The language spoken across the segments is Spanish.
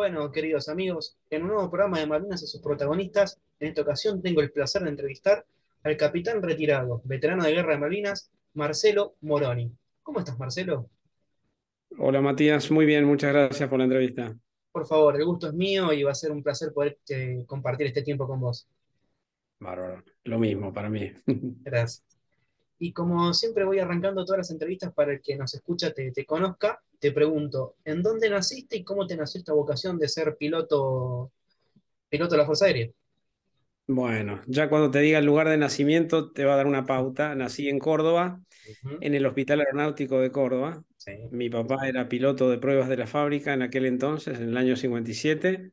Bueno, queridos amigos, en un nuevo programa de Malvinas y sus protagonistas, en esta ocasión tengo el placer de entrevistar al capitán retirado, veterano de guerra de Malvinas, Marcelo Moroni. ¿Cómo estás, Marcelo? Hola, Matías. Muy bien, muchas gracias por la entrevista. Por favor, el gusto es mío y va a ser un placer poder eh, compartir este tiempo con vos. Bárbaro, lo mismo para mí. Gracias. Y como siempre voy arrancando todas las entrevistas para el que nos escucha te, conozca, te pregunto, ¿en dónde naciste y cómo te nació esta vocación de ser piloto, piloto de la Fuerza Aérea? Bueno, ya cuando te diga el lugar de nacimiento te va a dar una pauta. Nací en Córdoba, en el Hospital Aeronáutico de Córdoba. Mi papá era piloto de pruebas de la fábrica en aquel entonces, en el año 57.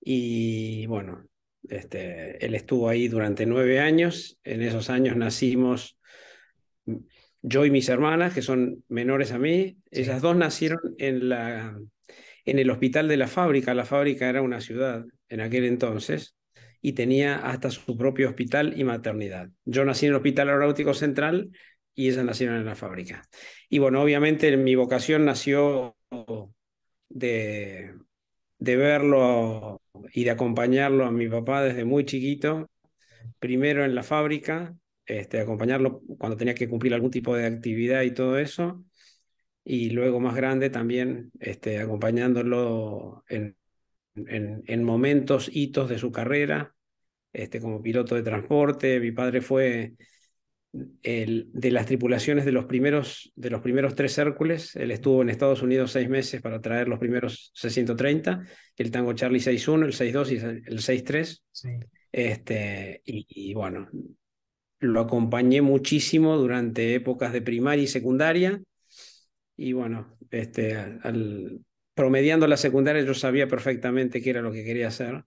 Y bueno, este, él estuvo ahí durante nueve años. En esos años nacimos yo y mis hermanas, que son menores a mí, esas dos nacieron en, la, en el hospital de la fábrica. La fábrica era una ciudad en aquel entonces y tenía hasta su propio hospital y maternidad. Yo nací en el Hospital Aeronáutico Central y ellas nacieron en la fábrica. Y bueno, obviamente mi vocación nació de, de verlo y de acompañarlo a mi papá desde muy chiquito, primero en la fábrica, este, acompañarlo cuando tenía que cumplir algún tipo de actividad y todo eso. Y luego más grande también este, acompañándolo en, en, momentos, hitos de su carrera, este, como piloto de transporte. Mi padre fue el, de las tripulaciones de los, primeros, de los primeros tres Hércules. Él estuvo en Estados Unidos seis meses para traer los primeros 630 el Tango Charlie 6-1, el 6-2 y el 6-3. Este, y, bueno, lo acompañé muchísimo durante épocas de primaria y secundaria. Y bueno, este, al, promediando la secundaria yo sabía perfectamente qué era lo que quería hacer.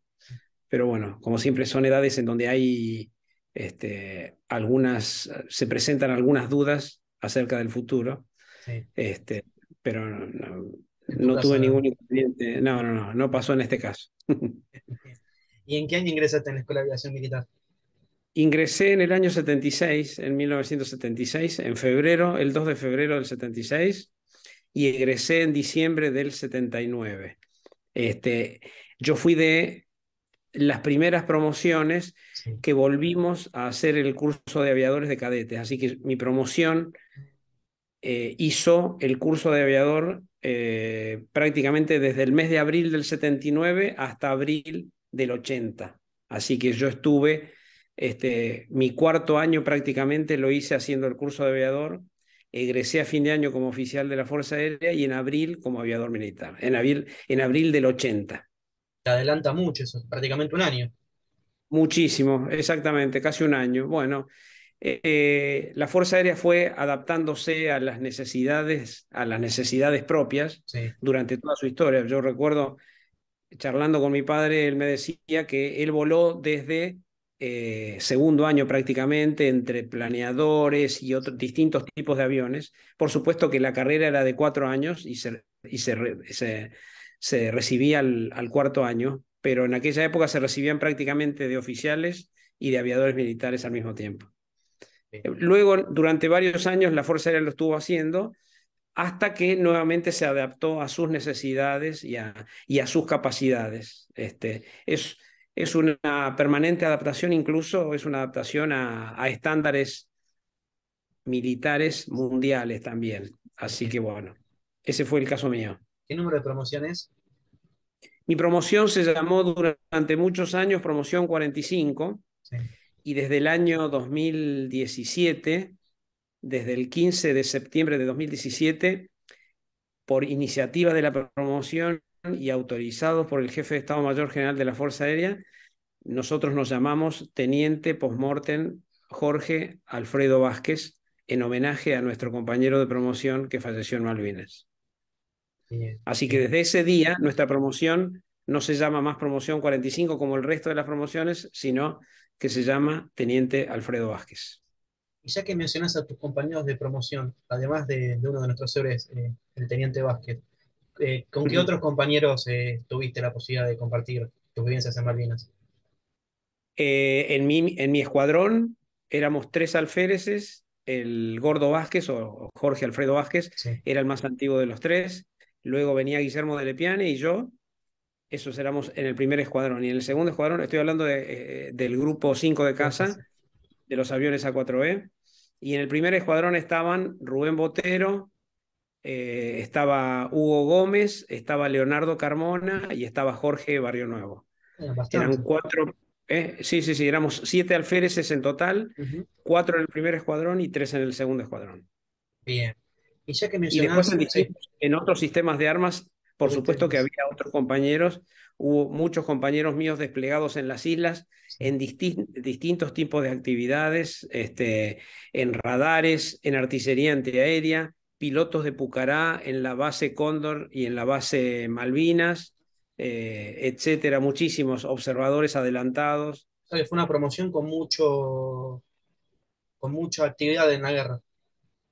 Pero bueno, como siempre son edades en donde hay este, algunas, se presentan algunas dudas acerca del futuro. Sí. Este, pero no, tuve ningún inconveniente. No, no, no, no pasó en este caso. ¿Y en qué año ingresaste en la Escuela de Aviación Militar? Ingresé en el año 76, en 1976, en febrero, el 2 de febrero del 76, y egresé en diciembre del 79. Este, yo fui de las primeras promociones que volvimos a hacer el curso de aviadores de cadetes, así que mi promoción eh, hizo el curso de aviador eh, prácticamente desde el mes de abril del 79 hasta abril del 80. Así que yo estuve este, mi cuarto año prácticamente lo hice haciendo el curso de aviador. Egresé a fin de año como oficial de la Fuerza Aérea y en abril como aviador militar, en abril, en abril del 80. Te adelanta mucho eso, prácticamente un año. Muchísimo, exactamente, casi un año. Bueno, eh, la Fuerza Aérea fue adaptándose a las necesidades, a las necesidades propias durante toda su historia. Yo recuerdo, charlando con mi padre, él me decía que él voló desde eh, segundo año prácticamente entre planeadores y otros distintos tipos de aviones. Por supuesto que la carrera era de cuatro años y se, y se, recibía al, cuarto año, pero en aquella época se recibían prácticamente de oficiales y de aviadores militares al mismo tiempo. Luego, durante varios años, la Fuerza Aérea lo estuvo haciendo hasta que nuevamente se adaptó a sus necesidades y a, y a sus capacidades. Este, es, es una permanente adaptación, incluso es una adaptación a, estándares militares mundiales también. Así que bueno, ese fue el caso mío. ¿Qué número de promociones? Mi promoción se llamó durante muchos años promoción 45 y desde el año 2017, desde el 15 de septiembre de 2017, por iniciativa de la promoción y autorizados por el jefe de Estado Mayor General de la Fuerza Aérea, nosotros nos llamamos Teniente Postmortem Jorge Alfredo Vázquez, en homenaje a nuestro compañero de promoción que falleció en Malvinas. Así que desde ese día nuestra promoción no se llama más promoción 45 como el resto de las promociones, sino que se llama Teniente Alfredo Vázquez. Y ya que mencionas a tus compañeros de promoción, además de, uno de nuestros héroes, eh, el Teniente Vázquez, eh, ¿con qué otros compañeros eh, tuviste la posibilidad de compartir tus vivencias en Malvinas? Eh, en, mi, en mi escuadrón éramos tres alféreces, el Gordo Vázquez o Jorge Alfredo Vázquez era el más antiguo de los tres, luego venía Guillermo de Lepiane y yo, esos éramos en el primer escuadrón. Y en el segundo escuadrón, estoy hablando del grupo 5 de casa, de los aviones A4E. Y en el primer escuadrón estaban Rubén Botero, eh, estaba Hugo Gómez, estaba Leonardo Carmona y estaba Jorge Barrio Nuevo. Eran cuatro, ¿eh? sí, sí, sí, éramos siete alféreces en total, cuatro en el primer escuadrón y tres en el segundo escuadrón. Bien. Y ya que después en, otros sistemas de armas, por supuesto que había otros compañeros, hubo muchos compañeros míos desplegados en las islas en distintos tipos de actividades, este, en radares, en artillería antiaérea, pilotos de Pucará en la base Cóndor y en la base Malvinas, eh, etcétera, muchísimos observadores adelantados. Fue una promoción con, mucho, con mucha actividad en la guerra.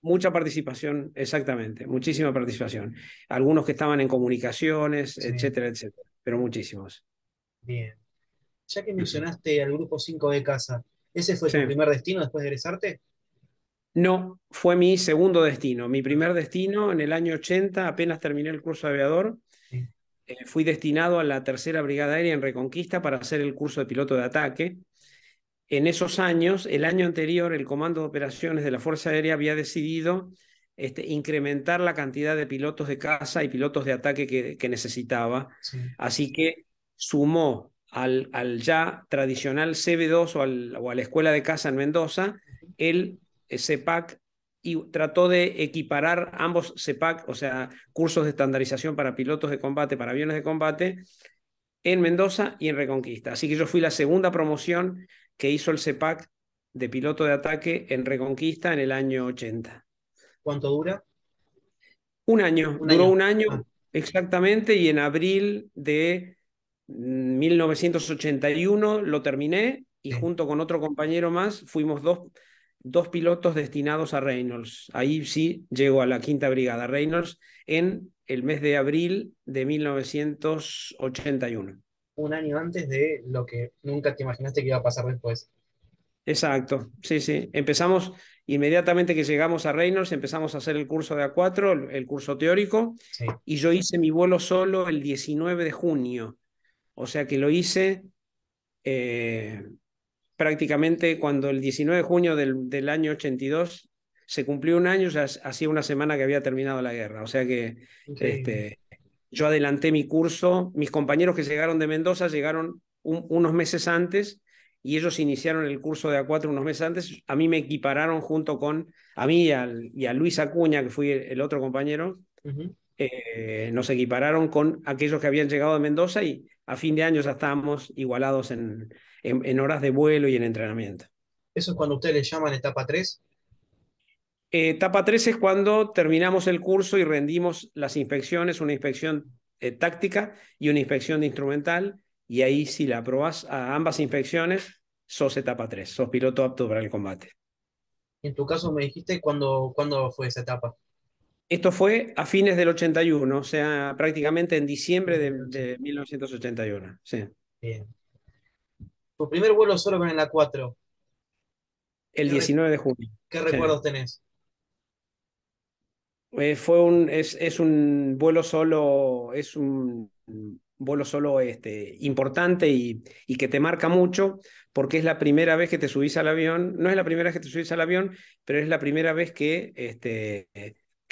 Mucha participación, exactamente, muchísima participación. Algunos que estaban en comunicaciones, etcétera, etcétera, pero muchísimos. Bien. Ya que mencionaste al grupo 5 de casa, ¿ese fue primer destino después de egresarte? No, fue mi segundo destino. Mi primer destino en el año 80, apenas terminé el curso de aviador, eh, fui destinado a la tercera brigada aérea en Reconquista para hacer el curso de piloto de ataque. En esos años, el año anterior, el Comando de Operaciones de la Fuerza Aérea había decidido este, incrementar la cantidad de pilotos de caza y pilotos de ataque que, necesitaba. Así que sumó al, al, ya tradicional CB2 o, o a la escuela de caza en Mendoza el CEPAC y trató de equiparar ambos CEPAC, o sea, cursos de estandarización para pilotos de combate, para aviones de combate, en Mendoza y en Reconquista. Así que yo fui la segunda promoción que hizo el CEPAC de piloto de ataque en Reconquista en el año 80. ¿Cuánto dura? Un año, duró un año ah. exactamente y en abril de 1981 lo terminé y junto con otro compañero más fuimos dos dos pilotos destinados a Reynolds. Ahí sí llegó a la quinta brigada Reynolds en el mes de abril de 1981. Un año antes de lo que nunca te imaginaste que iba a pasar después. Exacto, sí, sí. Empezamos inmediatamente que llegamos a Reynolds, empezamos a hacer el curso de A4, el, curso teórico, y yo hice mi vuelo solo el 19 de junio. O sea que lo hice eh, prácticamente cuando el 19 de junio del, del año 82 se cumplió un año, sea, hacía una semana que había terminado la guerra. O sea que este, yo adelanté mi curso, mis compañeros que llegaron de Mendoza llegaron unos meses antes y ellos iniciaron el curso de A4 unos meses antes. A mí me equipararon junto con, a mí y, a Luis Acuña, que fui el otro compañero, eh, nos equipararon con aquellos que habían llegado de Mendoza y a fin de año ya estábamos igualados en, en, horas de vuelo y en entrenamiento. ¿Eso es cuando ustedes le llaman etapa 3? Eh, etapa 3 es cuando terminamos el curso y rendimos las inspecciones, una inspección eh, táctica y una inspección de instrumental, y ahí si la aprobás a ambas inspecciones, sos etapa 3, sos piloto apto para el combate. En tu caso me dijiste cuándo, fue esa etapa. Esto fue a fines del 81, o sea, prácticamente en diciembre de, de 1981. Sí. Bien. Tu primer vuelo solo con el A4. El 19 de junio. ¿Qué recuerdos tenés? Eh, fue un, es, un vuelo solo, es un vuelo solo este, importante y, y, que te marca mucho porque es la primera vez que te subís al avión, no es la primera vez que te subís al avión, pero es la primera vez que, este,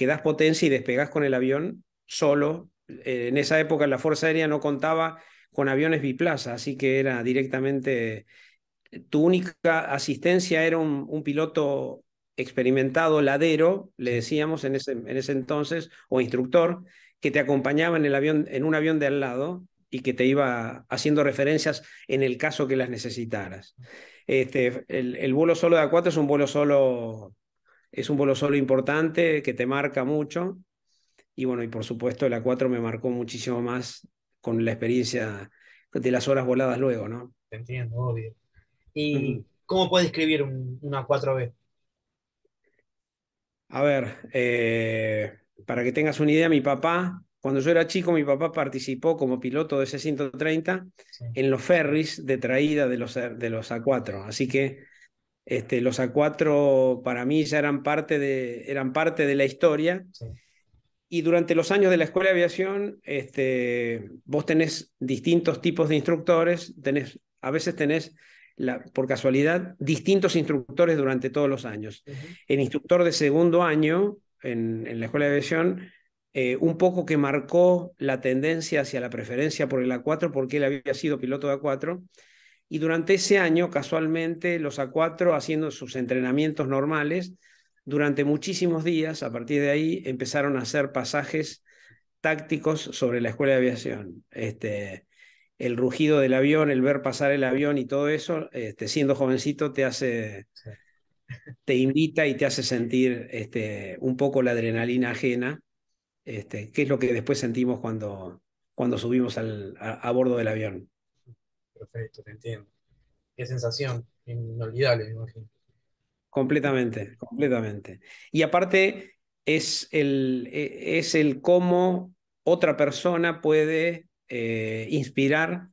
das potencia y despegás con el avión solo. Eh, en esa época la Fuerza Aérea no contaba con aviones biplaza, así que era directamente, eh, tu única asistencia era un, piloto experimentado, ladero, le decíamos en ese, en ese entonces, o instructor, que te acompañaba en, el avión, en un avión de al lado y que te iba haciendo referencias en el caso que las necesitaras. Este, el, vuelo solo de A4 es un vuelo solo, es un vuelo solo importante que te marca mucho. Y bueno, y por supuesto el A4 me marcó muchísimo más con la experiencia de las horas voladas luego, ¿no? Te entiendo, obvio. ¿Y cómo puede escribir un, una 4B? A ver, eh, para que tengas una idea, mi papá, cuando yo era chico, mi papá participó como piloto de C-130 en los ferries de traída de los, de los A4. Así que este, los A4 para mí ya eran parte de, eran parte de la historia. Sí. Y durante los años de la escuela de aviación, este, vos tenés distintos tipos de instructores, tenés, a veces tenés, por casualidad, distintos instructores durante todos los años. El instructor de segundo año en, la escuela de aviación, eh, un poco que marcó la tendencia hacia la preferencia por el A4, porque él había sido piloto de A4, y durante ese año, casualmente, los A4, haciendo sus entrenamientos normales, durante muchísimos días, a partir de ahí, empezaron a hacer pasajes tácticos sobre la escuela de aviación. Este, el rugido del avión, el ver pasar el avión y todo eso, este, siendo jovencito te hace, te invita y te hace sentir este, un poco la adrenalina ajena, este, que es lo que después sentimos cuando, cuando subimos a, a, bordo del avión. Perfecto, te entiendo. Qué sensación, inolvidable, me imagino. Completamente, completamente. Y aparte es el, e, es el cómo otra persona puede eh, inspirar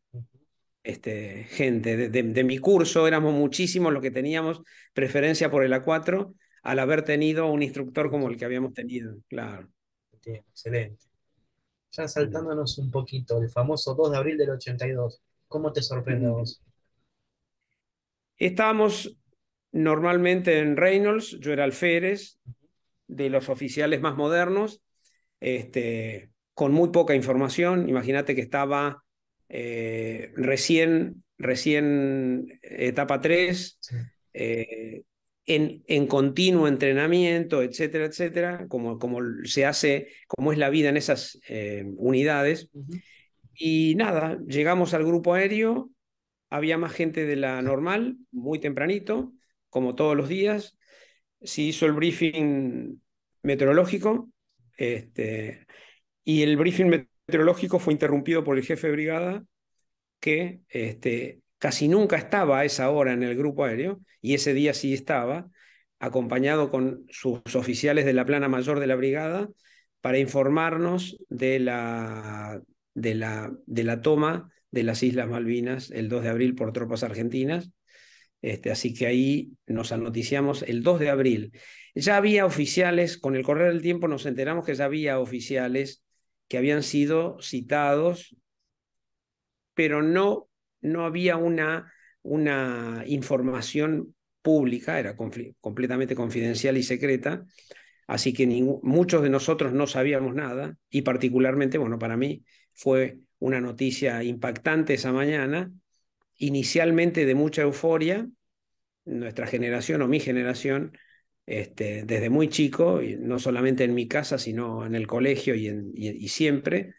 este, gente. De, mi curso éramos muchísimos los que teníamos preferencia por el A4 al haber tenido un instructor como el que habíamos tenido, claro. Excelente. Ya saltándonos un poquito, el famoso 2 de abril del 82, ¿cómo te sorprende a mm. vos? Estábamos Normalmente en Reynolds yo era alférez de los oficiales más modernos, este, con muy poca información. Imagínate que estaba eh, recién, recién etapa 3, eh, en, en, continuo entrenamiento, etcétera, etcétera, como, como se hace, como es la vida en esas eh, unidades. Y nada, llegamos al grupo aéreo, había más gente de la normal, muy tempranito, como todos los días. Se hizo el briefing meteorológico este, y el briefing meteorológico fue interrumpido por el jefe de brigada que este, casi nunca estaba a esa hora en el grupo aéreo y ese día sí estaba, acompañado con sus oficiales de la plana mayor de la brigada para informarnos de la, de la, de la toma de las Islas Malvinas el 2 de abril por tropas argentinas este, así que ahí nos anoticiamos el 2 de abril. Ya había oficiales, con el correr del tiempo nos enteramos que ya había oficiales que habían sido citados, pero no, no había una, una información pública, era completamente confidencial y secreta, así que muchos de nosotros no sabíamos nada y particularmente, bueno, para mí fue una noticia impactante esa mañana inicialmente de mucha euforia, nuestra generación o mi generación, este, desde muy chico, y no solamente en mi casa, sino en el colegio y, en, y, siempre,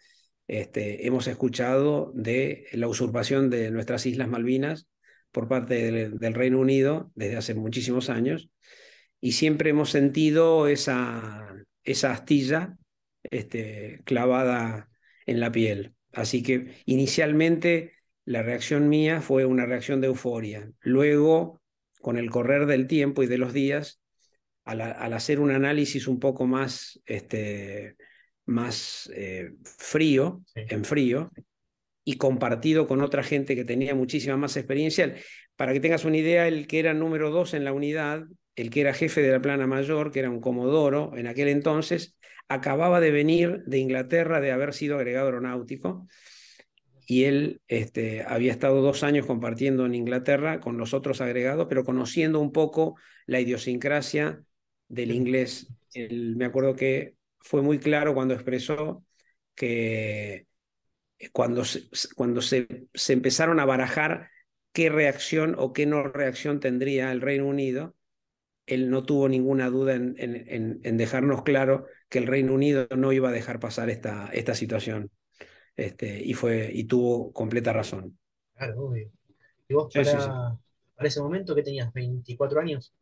este, hemos escuchado de la usurpación de nuestras Islas Malvinas por parte del Reino Unido desde hace muchísimos años, y siempre hemos sentido esa, esa astilla este, clavada en la piel. Así que inicialmente la reacción mía fue una reacción de euforia. Luego, con el correr del tiempo y de los días, al, hacer un análisis un poco más, este, más eh, frío, en frío, y compartido con otra gente que tenía muchísima más experiencia, para que tengas una idea, el que era número dos en la unidad, el que era jefe de la plana mayor, que era un comodoro en aquel entonces, acababa de venir de Inglaterra de haber sido agregado aeronáutico y él este, había estado dos años compartiendo en Inglaterra con los otros agregados, pero conociendo un poco la idiosincrasia del inglés. me acuerdo que fue muy claro cuando expresó que eh, cuando, se, cuando empezaron a barajar qué reacción o qué no reacción tendría el Reino Unido, él no tuvo ninguna duda en, en, dejarnos claro que el Reino Unido no iba a dejar pasar esta, esta situación. Este, y, fue, y tuvo completa razón. Claro, obvio. ¿Y vos para, ese momento que tenías? ¿24 años?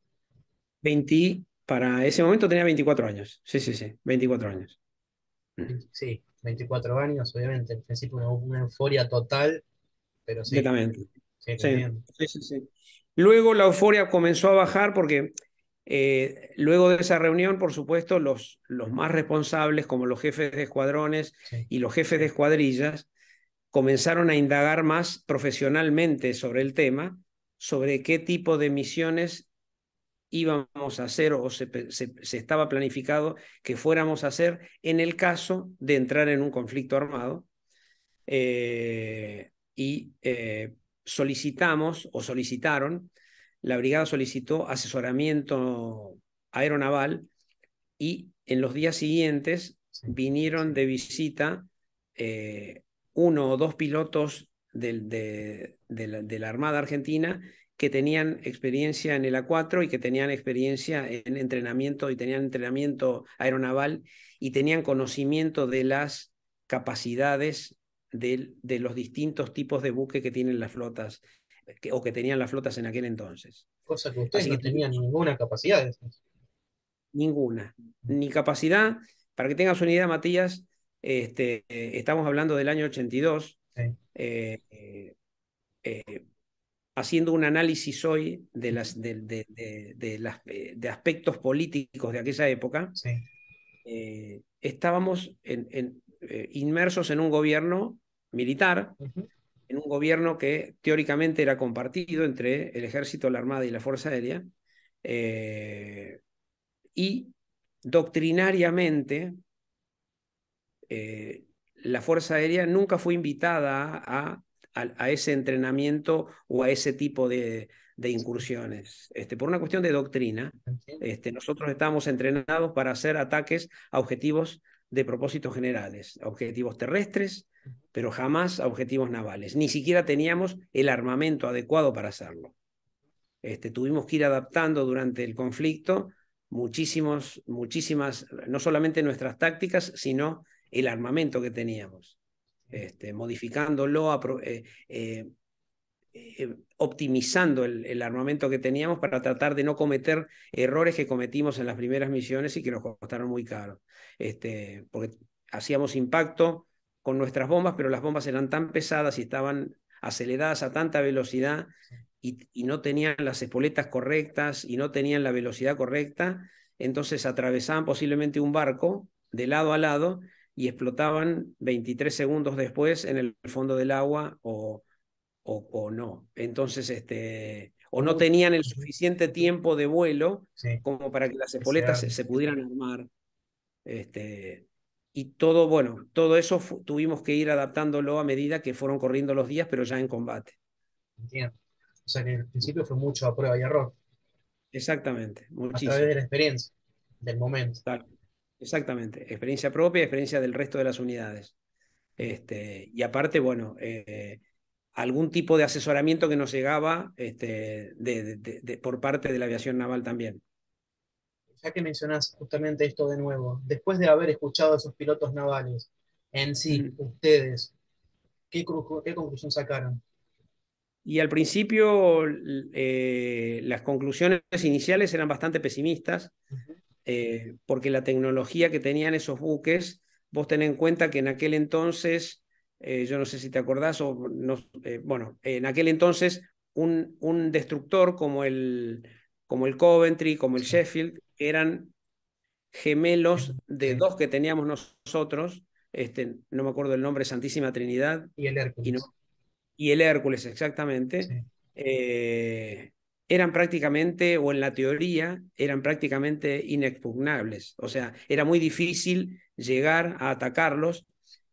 20, para ese momento tenía 24 años. Sí, sí, sí, 24 años. Mm. Sí, 24 años, obviamente. En principio una, una euforia total, pero sí. Exactamente. Sí, sí, sí, Luego la euforia comenzó a bajar porque eh, luego de esa reunión, por supuesto, los, más responsables, como los jefes de escuadrones y los jefes de escuadrillas, comenzaron a indagar más profesionalmente sobre el tema, sobre qué tipo de misiones íbamos a hacer o se, estaba planificado que fuéramos a hacer en el caso de entrar en un conflicto armado. Eh, y eh, solicitamos o solicitaron la brigada solicitó asesoramiento aeronaval y en los días siguientes vinieron de visita eh, uno o dos pilotos de, la, Armada Argentina que tenían experiencia en el A4 y que tenían experiencia en entrenamiento y tenían entrenamiento aeronaval y tenían conocimiento de las capacidades de, de los distintos tipos de buque que tienen las flotas o que tenían las flotas en aquel entonces. Cosa que ustedes no que tenían ninguna capacidad. ninguna, mm. ni capacidad. Para que tengas una idea, Matías, este, eh, estamos hablando del año 82. Eh, eh, haciendo un análisis hoy de, las, de, de aspectos políticos de aquella época, estábamos inmersos en un gobierno militar en un gobierno que teóricamente era compartido entre el ejército, la armada y la fuerza aérea, eh, y doctrinariamente eh, la fuerza aérea nunca fue invitada a, a, ese entrenamiento o a ese tipo de, incursiones. Este, por una cuestión de doctrina, este, nosotros estábamos entrenados para hacer ataques a objetivos de propósitos generales, objetivos terrestres, pero jamás a objetivos navales. Ni siquiera teníamos el armamento adecuado para hacerlo. Este, tuvimos que ir adaptando durante el conflicto muchísimos, muchísimas, no solamente nuestras tácticas, sino el armamento que teníamos, este, modificándolo, eh, eh, eh, optimizando el, armamento que teníamos para tratar de no cometer errores que cometimos en las primeras misiones y que nos costaron muy caro, este, porque hacíamos impacto con nuestras bombas, pero las bombas eran tan pesadas y estaban aceleradas a tanta velocidad y, no tenían las espoletas correctas y no tenían la velocidad correcta, entonces atravesaban posiblemente un barco de lado a lado y explotaban 23 segundos después en el fondo del agua o, o, no. Entonces, este, o no tenían el suficiente tiempo de vuelo como para que las espoletas se, se, pudieran armar. Este, y todo, bueno, todo eso tuvimos que ir adaptándolo a medida que fueron corriendo los días, pero ya en combate. Entiendo. O sea, en el principio fue mucho a prueba y error. Exactamente, muchísimo. A través de la experiencia, del momento. Exactamente, experiencia propia, experiencia del resto de las unidades. Este, y aparte, bueno, eh, algún tipo de asesoramiento que nos llegaba este, de, por parte de la aviación naval también ya que mencionas justamente esto de nuevo, después de haber escuchado a esos pilotos navales en sí, mm. ustedes, ¿qué, conclusión sacaron? Y al principio eh, las conclusiones iniciales eran bastante pesimistas, eh, porque la tecnología que tenían esos buques, vos tenés en cuenta que en aquel entonces, eh, yo no sé si te acordás, o no, bueno, en aquel entonces un, un destructor como el, como el Coventry, como el Sheffield, eran gemelos de dos que teníamos nosotros, este, no me acuerdo el nombre, Santísima Trinidad. Y el Hércules. Y, el Hércules, exactamente. Eh, eran prácticamente, o en la teoría, eran prácticamente inexpugnables. O sea, era muy difícil llegar a atacarlos,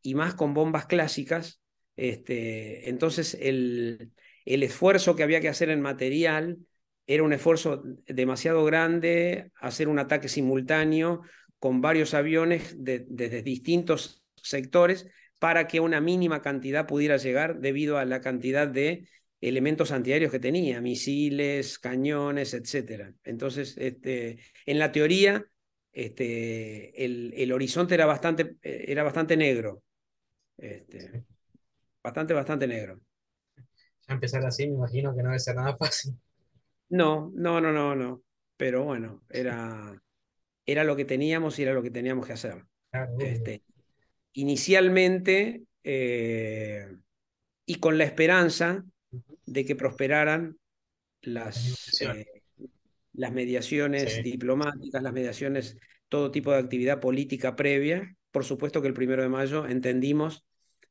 y más con bombas clásicas. Este, entonces, el, el esfuerzo que había que hacer en material era un esfuerzo demasiado grande hacer un ataque simultáneo con varios aviones desde distintos sectores para que una mínima cantidad pudiera llegar debido a la cantidad de elementos antiaéreos que tenía, misiles, cañones, etc. Entonces, este, en la teoría, este, el, horizonte era bastante, era bastante negro. Este, bastante, bastante negro. Ya empezar así, me imagino que no debe ser nada fácil. No, no, no, no, no. Pero bueno, era, era lo que teníamos y era lo que teníamos que hacer. este, inicialmente, eh, y con la esperanza de que prosperaran las, las mediaciones eh, diplomáticas, las mediaciones, todo tipo de actividad política previa. Por supuesto que el primero de mayo entendimos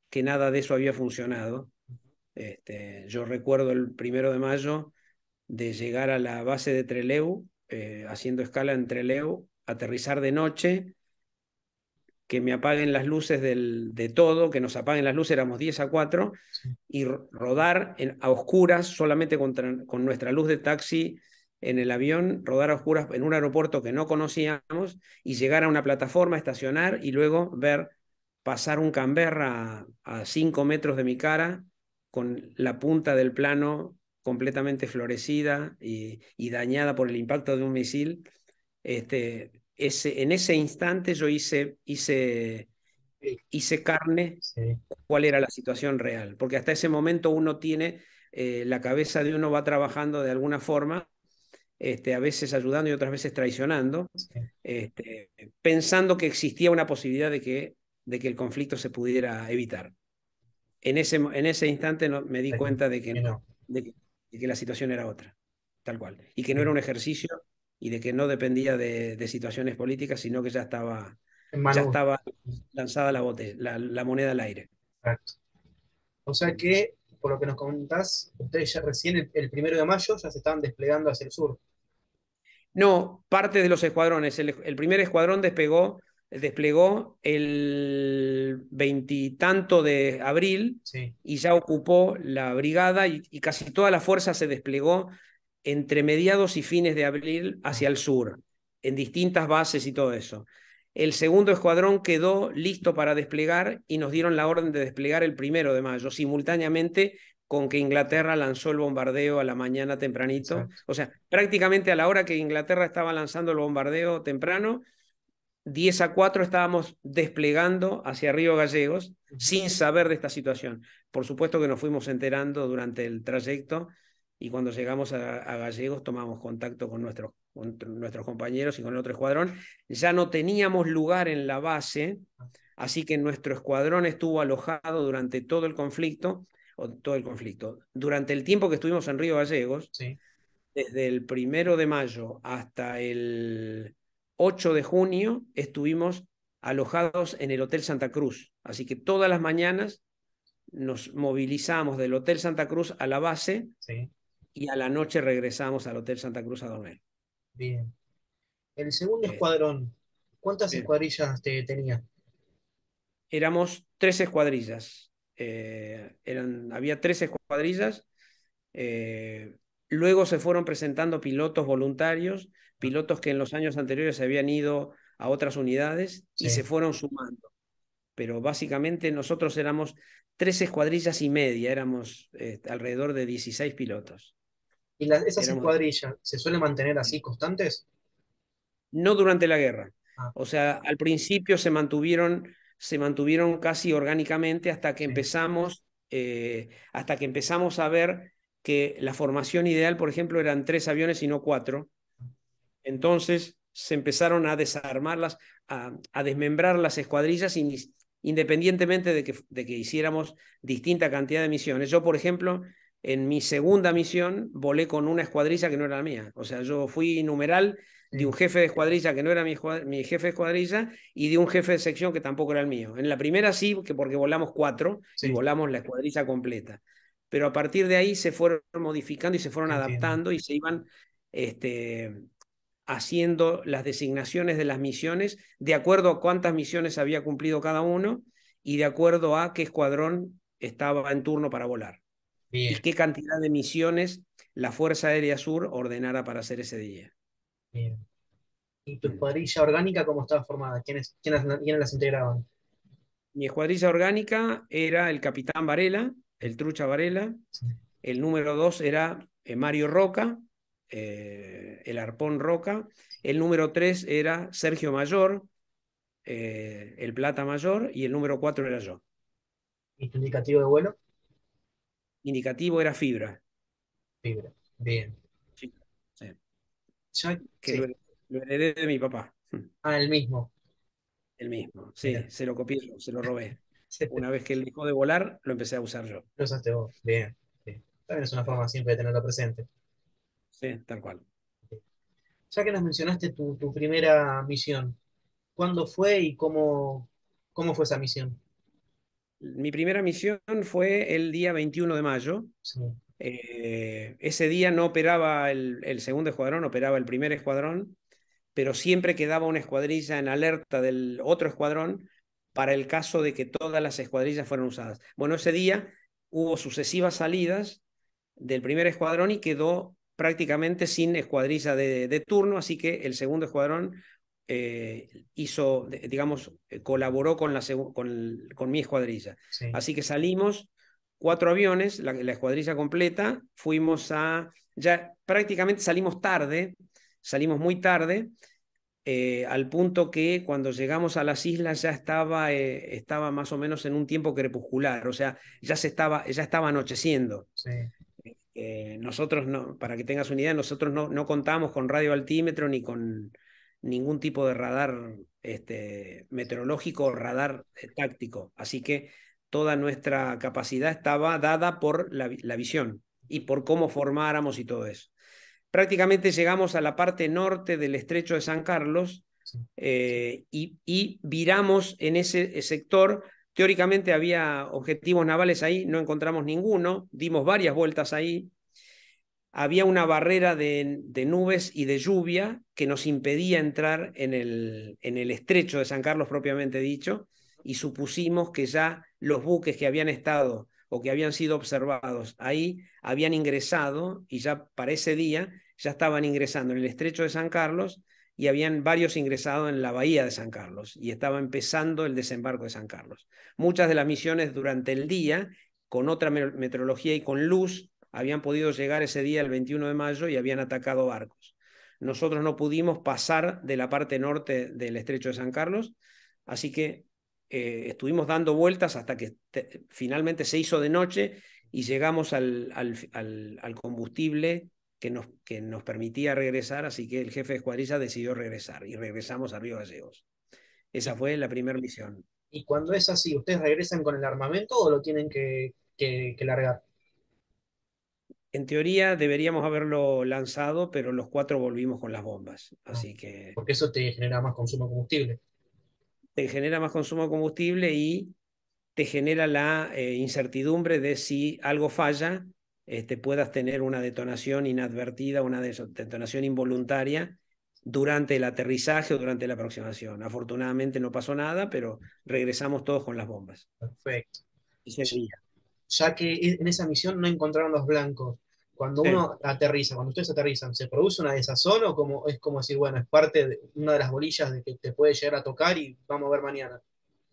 que nada de eso había funcionado. Este, yo recuerdo el primero de mayo de llegar a la base de Trelew, eh, haciendo escala en Trelew, aterrizar de noche, que me apaguen las luces de todo, que nos apaguen las luces, éramos 10 a 4, y rodar en, a oscuras, solamente con nuestra luz de taxi en el avión, rodar a oscuras en un aeropuerto que no conocíamos y llegar a una plataforma, estacionar y luego ver pasar un camberra a 5 metros de mi cara con la punta del plano completamente florecida y, dañada por el impacto de un misil, este, ese, en ese instante yo hice, hice, hice carne cuál era la situación real, porque hasta ese momento uno tiene, eh, la cabeza de uno va trabajando de alguna forma, este, a veces ayudando y otras veces traicionando, este, pensando que existía una posibilidad de que, de que el conflicto se pudiera evitar. En ese, en ese instante no, me di cuenta de que no, de que que la situación era otra, tal cual. Y que no era un ejercicio y de que no dependía de, situaciones políticas, sino que ya estaba, estaba lanzada la, bote, la, moneda al aire. Exacto. O sea que, por lo que nos comentás, ustedes ya recién el, primero de mayo ya se estaban desplegando hacia el sur. No, parte de los escuadrones. el primer escuadrón despegó desplegó el veintitanto de abril y ya ocupó la brigada y, casi toda la fuerza se desplegó entre mediados y fines de abril hacia el sur, en distintas bases y todo eso. El segundo escuadrón quedó listo para desplegar y nos dieron la orden de desplegar el primero de mayo, simultáneamente con que Inglaterra lanzó el bombardeo a la mañana tempranito. O sea, prácticamente a la hora que Inglaterra estaba lanzando el bombardeo temprano, 10 a 4 estábamos desplegando hacia Río Gallegos sin saber de esta situación. Por supuesto que nos fuimos enterando durante el trayecto y cuando llegamos a, Gallegos tomamos contacto con, nuestros nuestros compañeros y con el otro escuadrón. Ya no teníamos lugar en la base, así que nuestro escuadrón estuvo alojado durante todo el conflicto, o todo el conflicto, durante el tiempo que estuvimos en Río Gallegos, desde el primero de mayo hasta el 8 de junio estuvimos alojados en el Hotel Santa Cruz. Así que todas las mañanas nos movilizamos del Hotel Santa Cruz a la base y a la noche regresamos al Hotel Santa Cruz a dormir. Bien. El segundo eh, escuadrón, ¿cuántas escuadrillas tenía? Éramos tres escuadrillas. Eh, había tres escuadrillas. Eh, luego se fueron presentando pilotos voluntarios pilotos que en los años anteriores se habían ido a otras unidades y se fueron sumando. Pero básicamente nosotros éramos tres escuadrillas y media, éramos eh, alrededor de 16 pilotos. ¿Y las esas escuadrillas se suelen mantener así constantes? No durante la guerra. Ah. O sea, al principio se mantuvieron, se mantuvieron casi orgánicamente hasta que empezamos, eh, hasta que empezamos a ver que la formación ideal, por ejemplo, eran tres aviones y no cuatro entonces se empezaron a desarmarlas, a, desmembrar las escuadrillas independientemente de que, de que hiciéramos distinta cantidad de misiones. Yo, por ejemplo, en mi segunda misión volé con una escuadrilla que no era la mía. O sea, yo fui numeral de un mm. jefe de escuadrilla que no era mi, jefe de escuadrilla y de un jefe de sección que tampoco era el mío. En la primera sí, que porque volamos cuatro y volamos la escuadrilla completa. Pero a partir de ahí se fueron modificando y se fueron adaptando y se iban este, haciendo las designaciones de las misiones de acuerdo a cuántas misiones había cumplido cada uno y de acuerdo a qué escuadrón estaba en turno para volar. Y qué cantidad de misiones la Fuerza Aérea Sur ordenara para hacer ese día. ¿Y tu escuadrilla orgánica cómo estaba formada? ¿Quiénes, las integraban? Mi escuadrilla orgánica era el capitán Varela, el trucha Varela, el número dos era eh, Mario Roca, eh, el arpón Roca. El número 3 era Sergio Mayor, eh, el Plata Mayor, y el número 4 era yo. ¿Y tu indicativo de vuelo? Indicativo era fibra. Fibra, bien. Lo, heredé de mi papá. Ah, el mismo. El mismo, sí, se lo copié, se lo robé. Una vez que él dejó de volar, lo empecé a usar yo. Lo usaste vos, bien. También es una forma siempre de tenerlo presente. Sí, tal cual. Ya que nos mencionaste tu, primera misión, ¿cuándo fue y cómo, cómo fue esa misión? Mi primera misión fue el día 21 de mayo. Eh, ese día no operaba el, el, segundo escuadrón, operaba el primer escuadrón, pero siempre quedaba una escuadrilla en alerta del otro escuadrón para el caso de que todas las escuadrillas fueran usadas. Bueno, ese día hubo sucesivas salidas del primer escuadrón y quedó prácticamente sin escuadrilla de, turno, así que el segundo escuadrón eh, hizo, digamos, eh, colaboró con, la, con, mi escuadrilla. Así que salimos cuatro aviones, la, la, escuadrilla completa, fuimos a, ya prácticamente salimos tarde, salimos muy tarde, eh, al punto que cuando llegamos a las islas ya estaba, estaba más o menos en un tiempo crepuscular, o sea, ya, se estaba, ya estaba anocheciendo. Sí. Eh, nosotros, no, para que tengas una idea, nosotros no, no contamos con radioaltímetro ni con ningún tipo de radar este, meteorológico o radar eh, táctico. Así que toda nuestra capacidad estaba dada por la, visión y por cómo formáramos y todo eso. Prácticamente llegamos a la parte norte del estrecho de San Carlos, eh, y, y, viramos en ese sector Teóricamente había objetivos navales ahí, no encontramos ninguno, dimos varias vueltas ahí. Había una barrera de, nubes y de lluvia que nos impedía entrar en el estrecho de San Carlos propiamente dicho, y supusimos que ya los buques que habían estado o que habían sido observados ahí habían ingresado y ya para ese día ya estaban ingresando en el estrecho de San Carlos y habían varios ingresado en la bahía de San Carlos y estaba empezando el desembarco de San Carlos. Muchas de las misiones durante el día, con otra meteorología y con luz, habían podido llegar ese día el 21 de mayo y habían atacado barcos. Nosotros no pudimos pasar de la parte norte del estrecho de San Carlos, así que eh, estuvimos dando vueltas hasta que finalmente se hizo de noche y llegamos al combustible que nos, que nos permitía regresar, así que el jefe de escuadrilla decidió regresar y regresamos a Río Gallegos. Esa fue la primera misión. ¿Y cuando es así, ustedes regresan con el armamento o lo tienen que, que, que largar? En teoría deberíamos haberlo lanzado, pero los cuatro volvimos con las bombas. Ah, así que. Porque eso te genera más consumo de combustible. Te genera más consumo de combustible y te genera la eh, incertidumbre de si algo falla, este, puedas tener una detonación inadvertida, una detonación involuntaria durante el aterrizaje o durante la aproximación. Afortunadamente no pasó nada, pero regresamos todos con las bombas. Perfecto. Ya que e, en esa misión no encontraron los blancos, cuando uno aterriza, cuando ustedes aterrizan, ¿se produce una desazón o como, es como decir, bueno, es parte de una de las bolillas de que te puede llegar a tocar y vamos a ver mañana?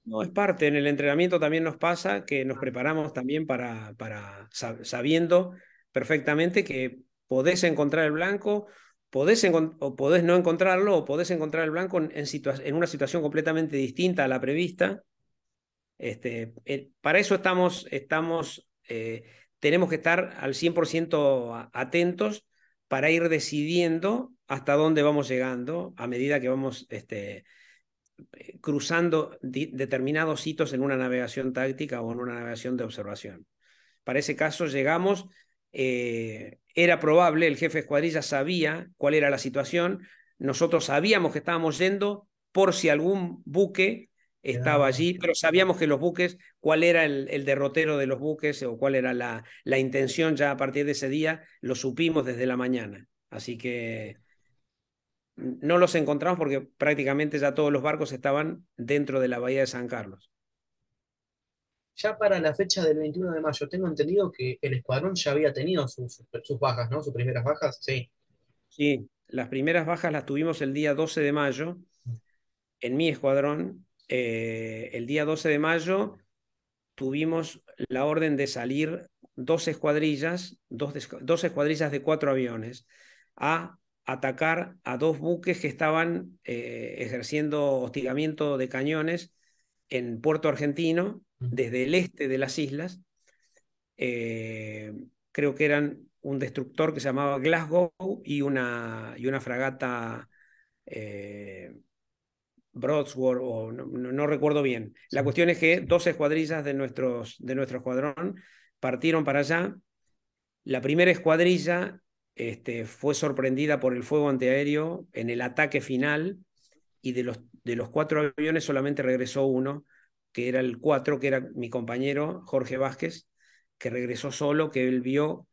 No, es parte. En el entrenamiento también nos pasa que nos preparamos también para, para sabiendo perfectamente que podés encontrar el blanco, podés o podés no encontrarlo, o podés encontrar el blanco en, una situación completamente distinta a la prevista. Este, eh, para eso estamos, estamos eh, tenemos que estar al 100% atentos para ir decidiendo hasta dónde vamos llegando a medida que vamos este, eh, cruzando determinados hitos en una navegación táctica o en una navegación de observación. Para ese caso llegamos, eh, era probable, el jefe de escuadrilla sabía cuál era la situación, nosotros sabíamos que estábamos yendo por si algún buque estaba allí, pero sabíamos que los buques, cuál era el, el derrotero de los buques o cuál era la, la, intención ya a partir de ese día, lo supimos desde la mañana. Así que no los encontramos porque prácticamente ya todos los barcos estaban dentro de la bahía de San Carlos. Ya para la fecha del 21 de mayo, tengo entendido que el escuadrón ya había tenido sus, sus bajas, ¿no? Sus primeras bajas, sí. Sí, las primeras bajas las tuvimos el día 12 de mayo en mi escuadrón. Eh, el día 12 de mayo tuvimos la orden de salir dos escuadrillas, dos, dos escuadrillas de cuatro aviones, a atacar a dos buques que estaban eh, ejerciendo hostigamiento de cañones en Puerto Argentino, desde el este de las islas. Eh, creo que eran un destructor que se llamaba Glasgow y una, y una fragata eh, Broadsword, o no, recuerdo bien. La cuestión es que dos escuadrillas de, nuestros, de nuestro escuadrón partieron para allá. La primera escuadrilla este, fue sorprendida por el fuego antiaéreo en el ataque final y de los, de los cuatro aviones solamente regresó uno, que era el cuatro, que era mi compañero Jorge Vázquez, que regresó solo, que él vio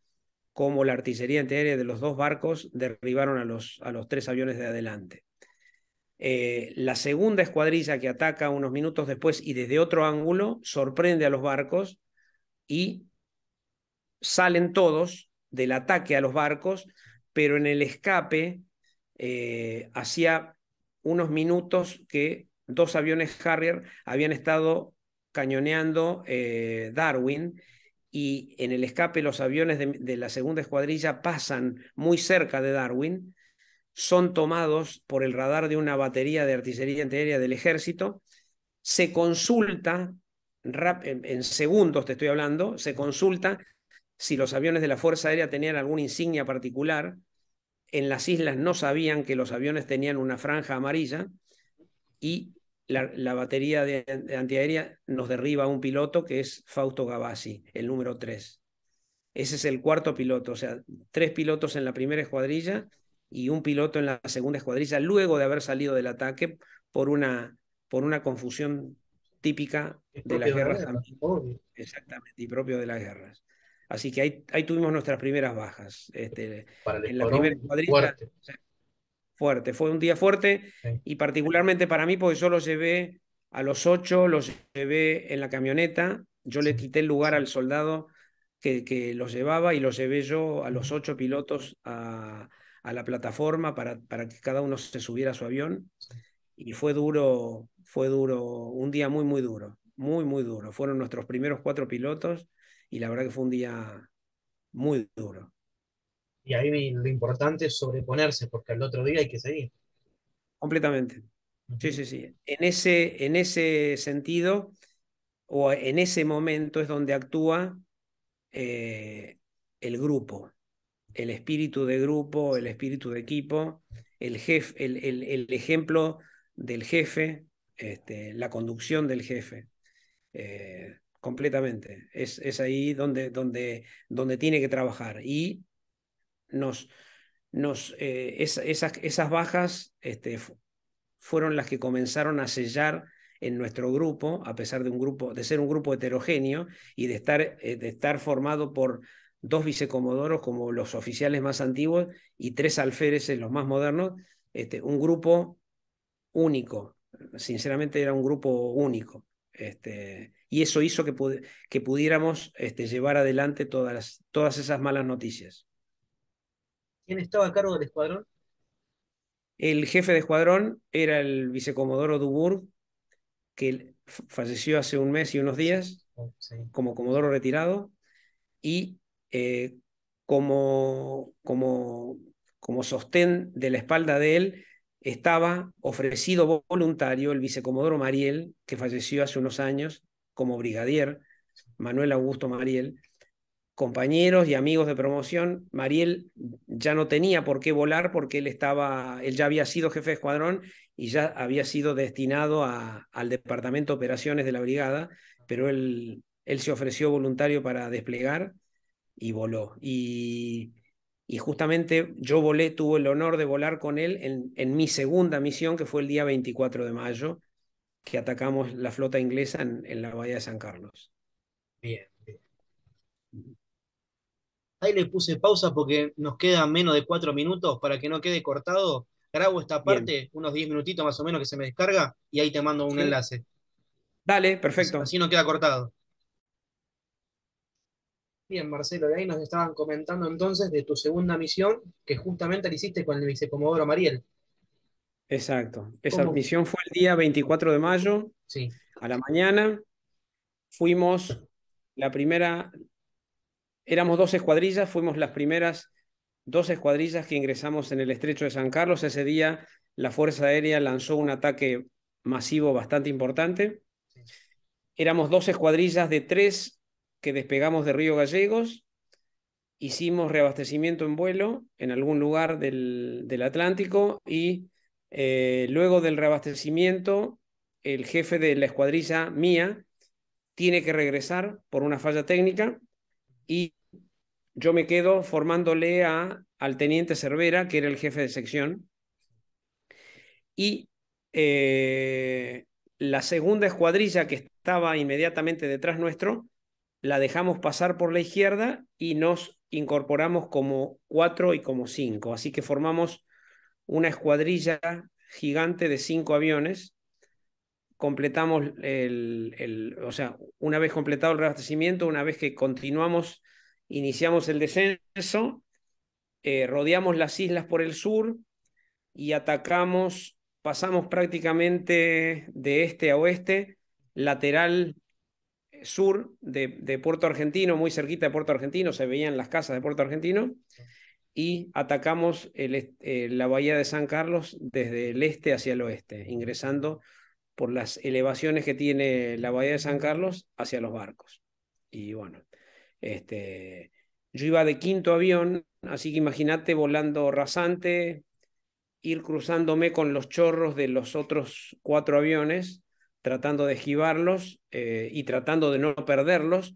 cómo la artillería antiaérea de los dos barcos derribaron a los, a los tres aviones de adelante. Eh, la segunda escuadrilla que ataca unos minutos después y desde otro ángulo sorprende a los barcos y salen todos del ataque a los barcos, pero en el escape eh, hacía unos minutos que dos aviones Harrier habían estado cañoneando eh, Darwin y en el escape los aviones de, la segunda escuadrilla pasan muy cerca de Darwin, son tomados por el radar de una batería de artillería antiaérea del ejército, se consulta, en segundos te estoy hablando, se consulta si los aviones de la Fuerza Aérea tenían alguna insignia particular. En las islas no sabían que los aviones tenían una franja amarilla y la, batería de, antiaérea nos derriba a un piloto que es Fausto Gabassi, el número 3. Ese es el cuarto piloto, o sea, tres pilotos en la primera escuadrilla y un piloto en la segunda escuadrilla, luego de haber salido del ataque por una, por una confusión típica de las guerras. Exactamente, y propio de las guerras. Así que ahí, tuvimos nuestras primeras bajas. Este, en la primera Fuerte. fue un día fuerte y particularmente para mí porque yo los llevé a los ocho, los llevé en la camioneta, yo le quité el lugar al soldado que, que los llevaba y los llevé yo a los ocho pilotos a, la plataforma para, para, que cada uno se subiera a su avión. Y fue duro, fue duro, un día muy, muy duro, muy, muy duro. Fueron nuestros primeros cuatro pilotos y la verdad que fue un día muy duro. Y ahí lo importante es sobreponerse, porque al otro día hay que seguir. Completamente. Sí, sí, sí. En ese, en ese sentido, o en ese momento es donde actúa eh, el grupo, el espíritu de grupo, el espíritu de equipo, el, el, ejemplo del jefe, este, la conducción del jefe. Eh, completamente. Es, es ahí donde, donde, donde tiene que trabajar. Y nos, nos, eh, esas, esas, bajas este, fueron las que comenzaron a sellar en nuestro grupo, a pesar de, un grupo, de ser un grupo heterogéneo y de estar, eh, de estar formado por dos vicecomodoros como los oficiales más antiguos y tres alférezes, los más modernos, este, un grupo único. Sinceramente era un grupo único. Este, y eso hizo que, que pudiéramos este, llevar adelante todas, todas esas malas noticias. ¿Quién estaba a cargo del escuadrón? El jefe de escuadrón era el vicecomodoro Dubourg, que falleció hace un mes y unos días oh, como comodoro retirado, y eh, como, como, como sostén de la espalda de él estaba ofrecido voluntario el vicecomodoro Mariel, que falleció hace unos años, como brigadier, Manuel Augusto Mariel, compañeros y amigos de promoción, Mariel ya no tenía por qué volar porque él estaba, él ya había sido jefe de escuadrón y ya había sido destinado a, al departamento de operaciones de la brigada, pero él, él se ofreció voluntario para desplegar y voló. Y, justamente yo volé, tuve el honor de volar con él en, en mi segunda misión, que fue el día 24 de mayo, que atacamos la flota inglesa en, la bahía de San Carlos. Bien, Ahí le puse pausa porque nos quedan menos de cuatro minutos para que no quede cortado. Grabo esta parte, unos diez minutitos más o menos que se me descarga y ahí te mando un enlace. Dale, perfecto. Así no queda cortado. Bien, Marcelo, de ahí nos estaban comentando entonces de tu segunda misión que justamente la hiciste con el vicecomodoro Mariel. Exacto. Esa misión fue el día 24 de mayo, sí. a la mañana. Fuimos la primera, éramos dos escuadrillas, fuimos las primeras dos escuadrillas que ingresamos en el estrecho de San Carlos. Ese día la Fuerza Aérea lanzó un ataque masivo bastante importante. Éramos dos escuadrillas de tres que despegamos de Río Gallegos. Hicimos reabastecimiento en vuelo en algún lugar del, del Atlántico y eh, luego del reabastecimiento, el jefe de la escuadrilla mía tiene que regresar por una falla técnica y yo me quedo formándole a, al teniente Cervera, que era el jefe de sección. Y eh, la segunda escuadrilla que estaba inmediatamente detrás nuestro, la dejamos pasar por la izquierda y nos incorporamos como cuatro y como cinco. Así que formamos una escuadrilla gigante de cinco aviones. Completamos el, o sea, una vez completado el reabastecimiento, una vez que continuamos, iniciamos el descenso, eh, rodeamos las islas por el sur y atacamos, pasamos prácticamente de este a oeste, lateral eh, sur de, de Puerto Argentino, muy cerquita de Puerto Argentino, se veían las casas de Puerto Argentino, y atacamos eh, la bahía de San Carlos desde el este hacia el oeste, ingresando por las elevaciones que tiene la bahía de San Carlos hacia los barcos. Y bueno, este, yo iba de quinto avión, así que imagínate volando rasante, ir cruzándome con los chorros de los otros cuatro aviones, tratando de esquivarlos eh, y tratando de no perderlos.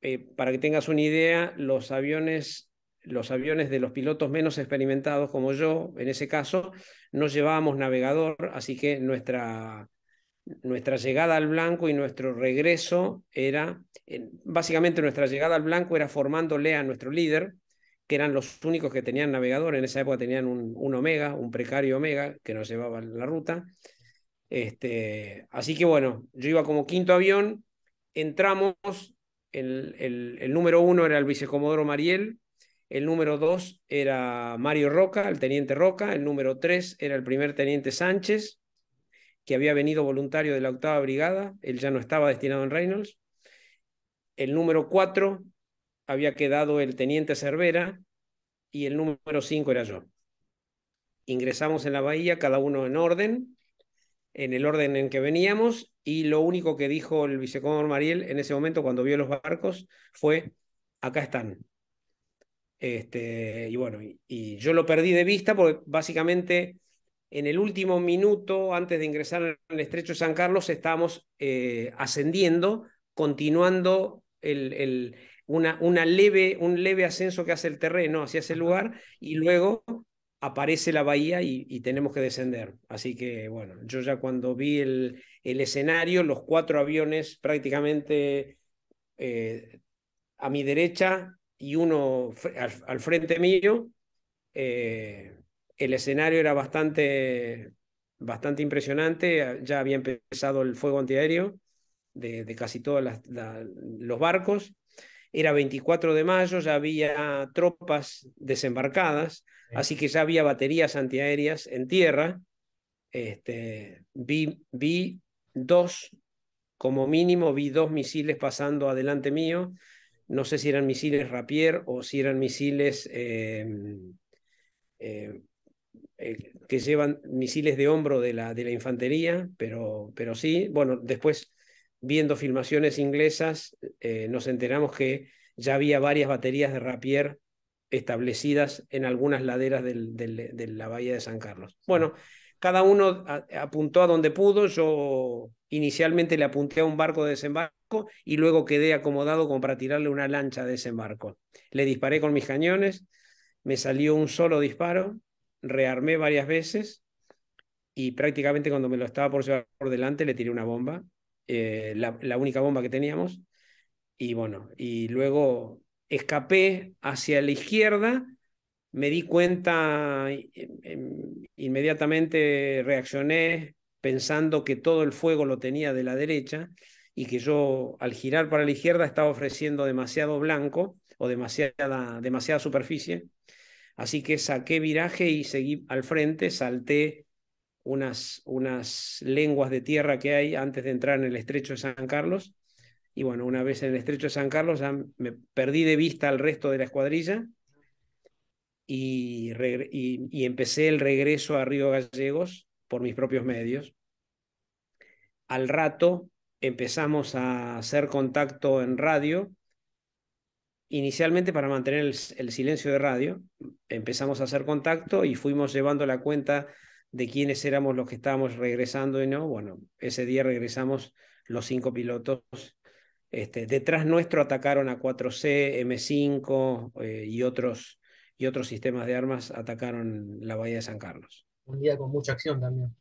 Eh, para que tengas una idea, los aviones los aviones de los pilotos menos experimentados como yo, en ese caso, no llevábamos navegador, así que nuestra, nuestra llegada al blanco y nuestro regreso era, básicamente nuestra llegada al blanco era formándole a nuestro líder, que eran los únicos que tenían navegador, en esa época tenían un, omega, un precario omega, que nos llevaba la ruta. Este, así que bueno, yo iba como quinto avión, entramos, el, el número uno era el vicecomodoro Mariel, el número dos era Mario Roca, el teniente Roca, el número tres era el primer teniente Sánchez, que había venido voluntario de la octava brigada, él ya no estaba destinado en Reynolds. El número cuatro había quedado el teniente Cervera y el número cinco era yo. Ingresamos en la bahía, cada uno en orden, en el orden en que veníamos, y lo único que dijo el vicecomandante Mariel en ese momento cuando vio los barcos fue, acá están, este, y bueno, y, yo lo perdí de vista porque básicamente en el último minuto, antes de ingresar al estrecho de San Carlos, estamos eh, ascendiendo, continuando el, el, una, una leve, un leve ascenso que hace el terreno hacia ese lugar y luego aparece la bahía y, tenemos que descender. Así que bueno, yo ya cuando vi el, el escenario, los cuatro aviones prácticamente eh, a mi derecha, y uno al, frente mío, eh, el escenario era bastante, bastante impresionante, ya había empezado el fuego antiaéreo de, de casi todos los barcos, era 24 de mayo, ya había tropas desembarcadas, así que ya había baterías antiaéreas en tierra, este, vi, vi dos, como mínimo vi dos misiles pasando adelante mío, no sé si eran misiles Rapier o si eran misiles eh, eh, eh, que llevan misiles de hombro de la, de la infantería, pero, pero sí, bueno, después viendo filmaciones inglesas nos enteramos que ya había varias baterías de Rapier establecidas en algunas laderas del, de la bahía de San Carlos. Bueno, cada uno apuntó a donde pudo, yo Inicialmente le apunté a un barco de desembarco y luego quedé acomodado como para tirarle una lancha de desembarco. Le disparé con mis cañones, me salió un solo disparo, rearmé varias veces y prácticamente cuando me lo estaba por por delante le tiré una bomba, eh, la, la única bomba que teníamos. Y bueno, y luego escapé hacia la izquierda, me di cuenta, eh, eh, inmediatamente reaccioné, pensando que todo el fuego lo tenía de la derecha y que yo al girar para la izquierda estaba ofreciendo demasiado blanco o demasiada, demasiada superficie. Así que saqué viraje y seguí al frente, salté unas, unas lenguas de tierra que hay antes de entrar en el estrecho de San Carlos. Y bueno, una vez en el estrecho de San Carlos ya me perdí de vista al resto de la escuadrilla y, y, y empecé el regreso a Río Gallegos por mis propios medios. Al rato empezamos a hacer contacto en radio, inicialmente para mantener el, silencio de radio, empezamos a hacer contacto y fuimos llevando la cuenta de quiénes éramos los que estábamos regresando y no. Bueno, ese día regresamos los cinco pilotos. Este, detrás nuestro atacaron a 4C, M5 eh, y, otros, y otros sistemas de armas atacaron la Bahía de San Carlos un día con mucha acción también.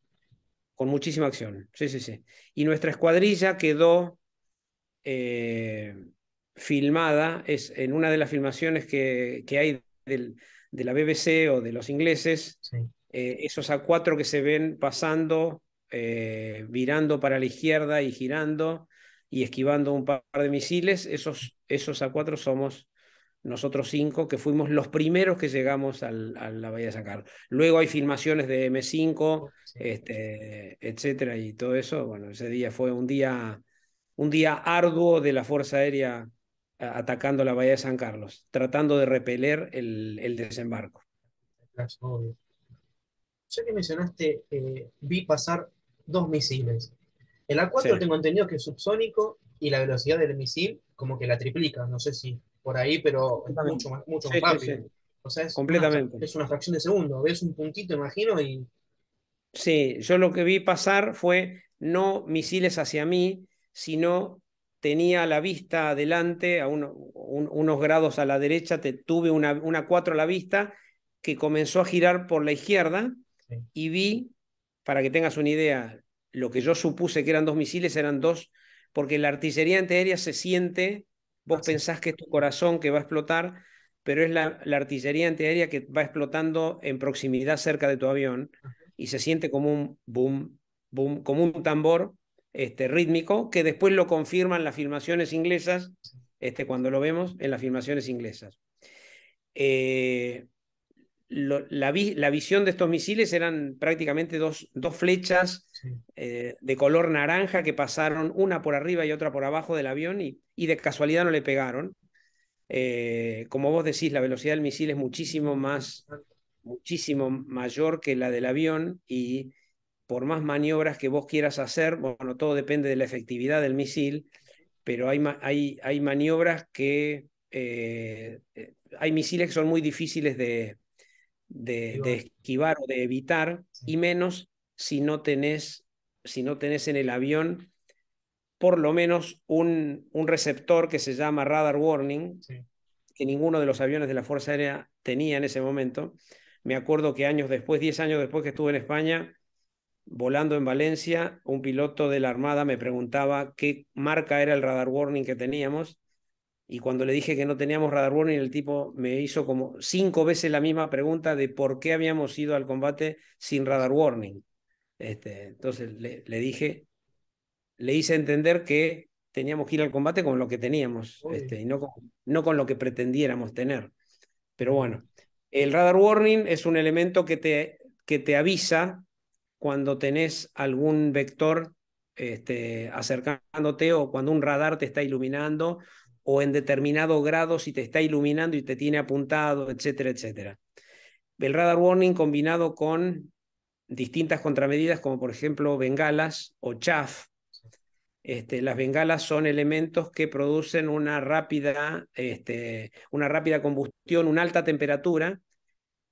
Con muchísima acción, sí, sí, sí. Y nuestra escuadrilla quedó eh, filmada, es en una de las filmaciones que, que hay del, de la BBC o de los ingleses, eh, esos A4 que se ven pasando, eh, virando para la izquierda y girando y esquivando un par de misiles, esos, esos A4 somos nosotros cinco, que fuimos los primeros que llegamos al, a la Bahía de San Carlos. Luego hay filmaciones de M5, este, etcétera, y todo eso. Bueno, ese día fue un día, un día arduo de la Fuerza Aérea atacando la Bahía de San Carlos, tratando de repeler el, desembarco. Yo Ya que mencionaste, eh, vi pasar dos misiles. El A4 tengo entendido que es subsónico y la velocidad del misil como que la triplica. No sé si por ahí, pero mucho mucho más O sea, es Completamente. Una, es una fracción de segundo. Ves un puntito, imagino, y. Sí, yo lo que vi pasar fue no misiles hacia mí, sino tenía la vista adelante, a unos grados a la derecha, te, tuve una, una cuatro a la vista que comenzó a girar por la izquierda y vi, para que tengas una idea, lo que yo supuse que eran dos misiles eran dos, porque la artillería antiaérea se siente Vos pensás que es tu corazón que va a explotar, pero es la, artillería antiaérea que va explotando en proximidad cerca de tu avión y se siente como un boom, boom, como un tambor este, rítmico que después lo confirman las filmaciones inglesas, este, cuando lo vemos en las filmaciones inglesas. Eh, la, visión de estos misiles eran prácticamente dos, flechas eh, de color naranja que pasaron una por arriba y otra por abajo del avión y, de casualidad no le pegaron. Eh, como vos decís, la velocidad del misil es muchísimo más, muchísimo mayor que la del avión y por más maniobras que vos quieras hacer, bueno, todo depende de la efectividad del misil, pero hay, maniobras que, eh, hay misiles que son muy difíciles de, de, esquivar o de evitar, y menos si no tenés, si no tenés en el avión por lo menos un, un receptor que se llama radar warning, que ninguno de los aviones de la Fuerza Aérea tenía en ese momento. Me acuerdo que años después, 10 años después que estuve en España, volando en Valencia, un piloto de la Armada me preguntaba qué marca era el radar warning que teníamos y cuando le dije que no teníamos radar warning, el tipo me hizo como cinco veces la misma pregunta de por qué habíamos ido al combate sin radar warning. Este, entonces le, dije, le hice entender que teníamos que ir al combate con lo que teníamos este, y no con, no con lo que pretendiéramos tener. Pero bueno, el radar warning es un elemento que te, que te avisa cuando tenés algún vector este, acercándote o cuando un radar te está iluminando o en determinado grado si te está iluminando y te tiene apuntado, etcétera, etcétera. El radar warning combinado con distintas contramedidas como por ejemplo bengalas o chaff. Este, las bengalas son elementos que producen una rápida, este, una rápida combustión, una alta temperatura,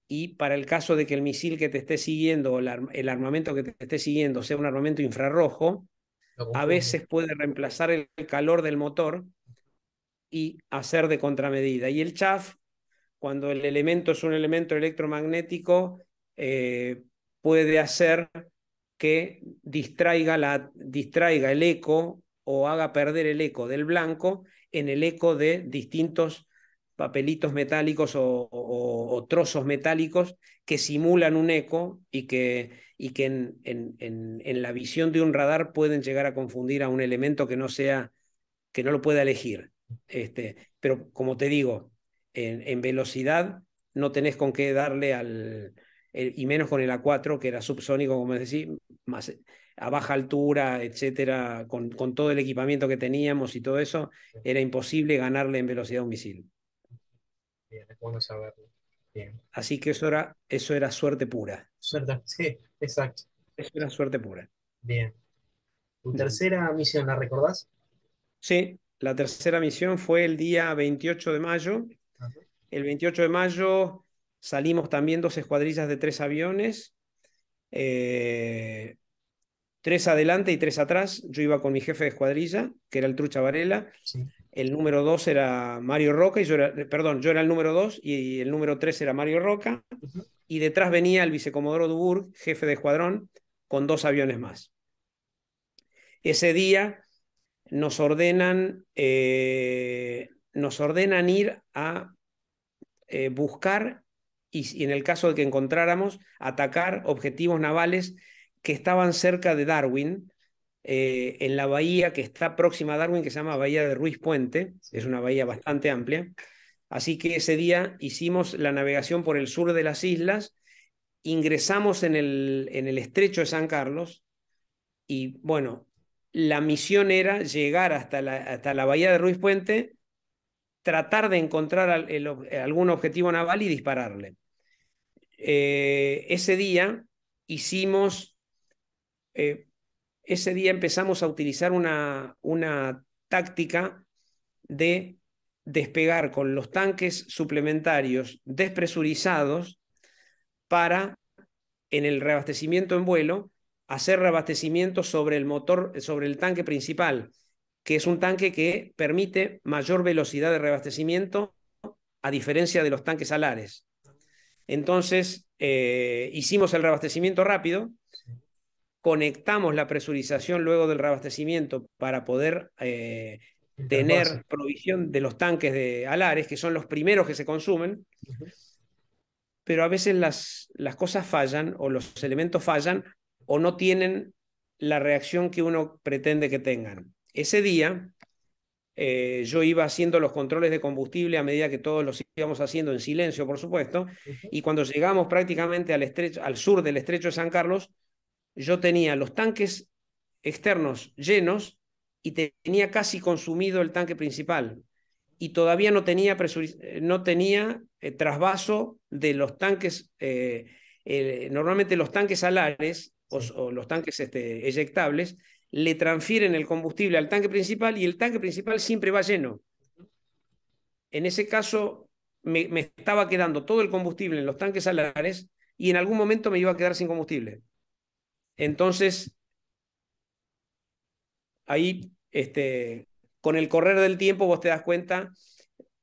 y para el caso de que el misil que te esté siguiendo o el armamento que te esté siguiendo sea un armamento infrarrojo, a veces puede reemplazar el calor del motor y hacer de contramedida. Y el chaff, cuando el elemento es un elemento electromagnético, eh, puede hacer que distraiga, la, distraiga el eco o haga perder el eco del blanco en el eco de distintos papelitos metálicos o, trozos metálicos que simulan un eco y que, y que en, la visión de un radar pueden llegar a confundir a un elemento que no sea que no lo pueda elegir. Este, pero como te digo, en, velocidad no tenés con qué darle al, eh, y menos con el A4, que era subsónico, como decís, más, a baja altura, etcétera, con, todo el equipamiento que teníamos y todo eso, era imposible ganarle en velocidad un misil. Bien, saberlo. Así que eso era, eso era suerte pura. Suerte, sí, exacto. Eso era suerte pura. Bien. ¿Tu mm. tercera misión la recordás? Sí, la tercera misión fue el día 28 de mayo. El 28 de mayo salimos también dos escuadrillas de tres aviones, eh, tres adelante y tres atrás. Yo iba con mi jefe de escuadrilla, que era el Trucha Varela. El número dos era Mario Roca, y yo era, perdón, yo era el número dos y el número tres era Mario Roca. Y detrás venía el vicecomodoro Duburg, jefe de escuadrón, con dos aviones más. Ese día nos ordenan, eh, nos ordenan ir a eh, buscar y, en el caso de que encontráramos, atacar objetivos navales que estaban cerca de Darwin, eh, en la bahía que está próxima a Darwin, que se llama Bahía de Ruiz Puente, es una bahía bastante amplia. Así que ese día hicimos la navegación por el sur de las islas, ingresamos en el, en el estrecho de San Carlos y bueno, la misión era llegar hasta la, hasta la bahía de Ruiz Puente, tratar de encontrar algún objetivo naval y dispararle. Eh, ese día hicimos, eh, ese día empezamos a utilizar una, una táctica de despegar con los tanques suplementarios despresurizados para, en el reabastecimiento en vuelo, hacer reabastecimiento sobre el motor, sobre el tanque principal, que es un tanque que permite mayor velocidad de reabastecimiento a diferencia de los tanques alares. Entonces, eh, hicimos el reabastecimiento rápido, conectamos la presurización luego del reabastecimiento para poder eh, tener provisión de los tanques de alares, que son los primeros que se consumen, pero a veces las, las, cosas fallan o los elementos fallan o no tienen la reacción que uno pretende que tengan. Ese día eh, yo iba haciendo los controles de combustible a medida que todos los íbamos haciendo en silencio, por supuesto, y cuando llegamos prácticamente al, estrecho, al sur del estrecho de San Carlos, yo tenía los tanques externos llenos y tenía casi consumido el tanque principal y todavía no tenía, eh, no tenía eh, trasvaso de los tanques. normalmente los tanques alares o, los tanques este, eyectables, le transfieren el combustible al tanque principal y el tanque principal siempre va lleno. En ese caso, me, estaba quedando todo el combustible en los tanques alares y en algún momento me iba a quedar sin combustible. Entonces, ahí, este, con el correr del tiempo, vos te das cuenta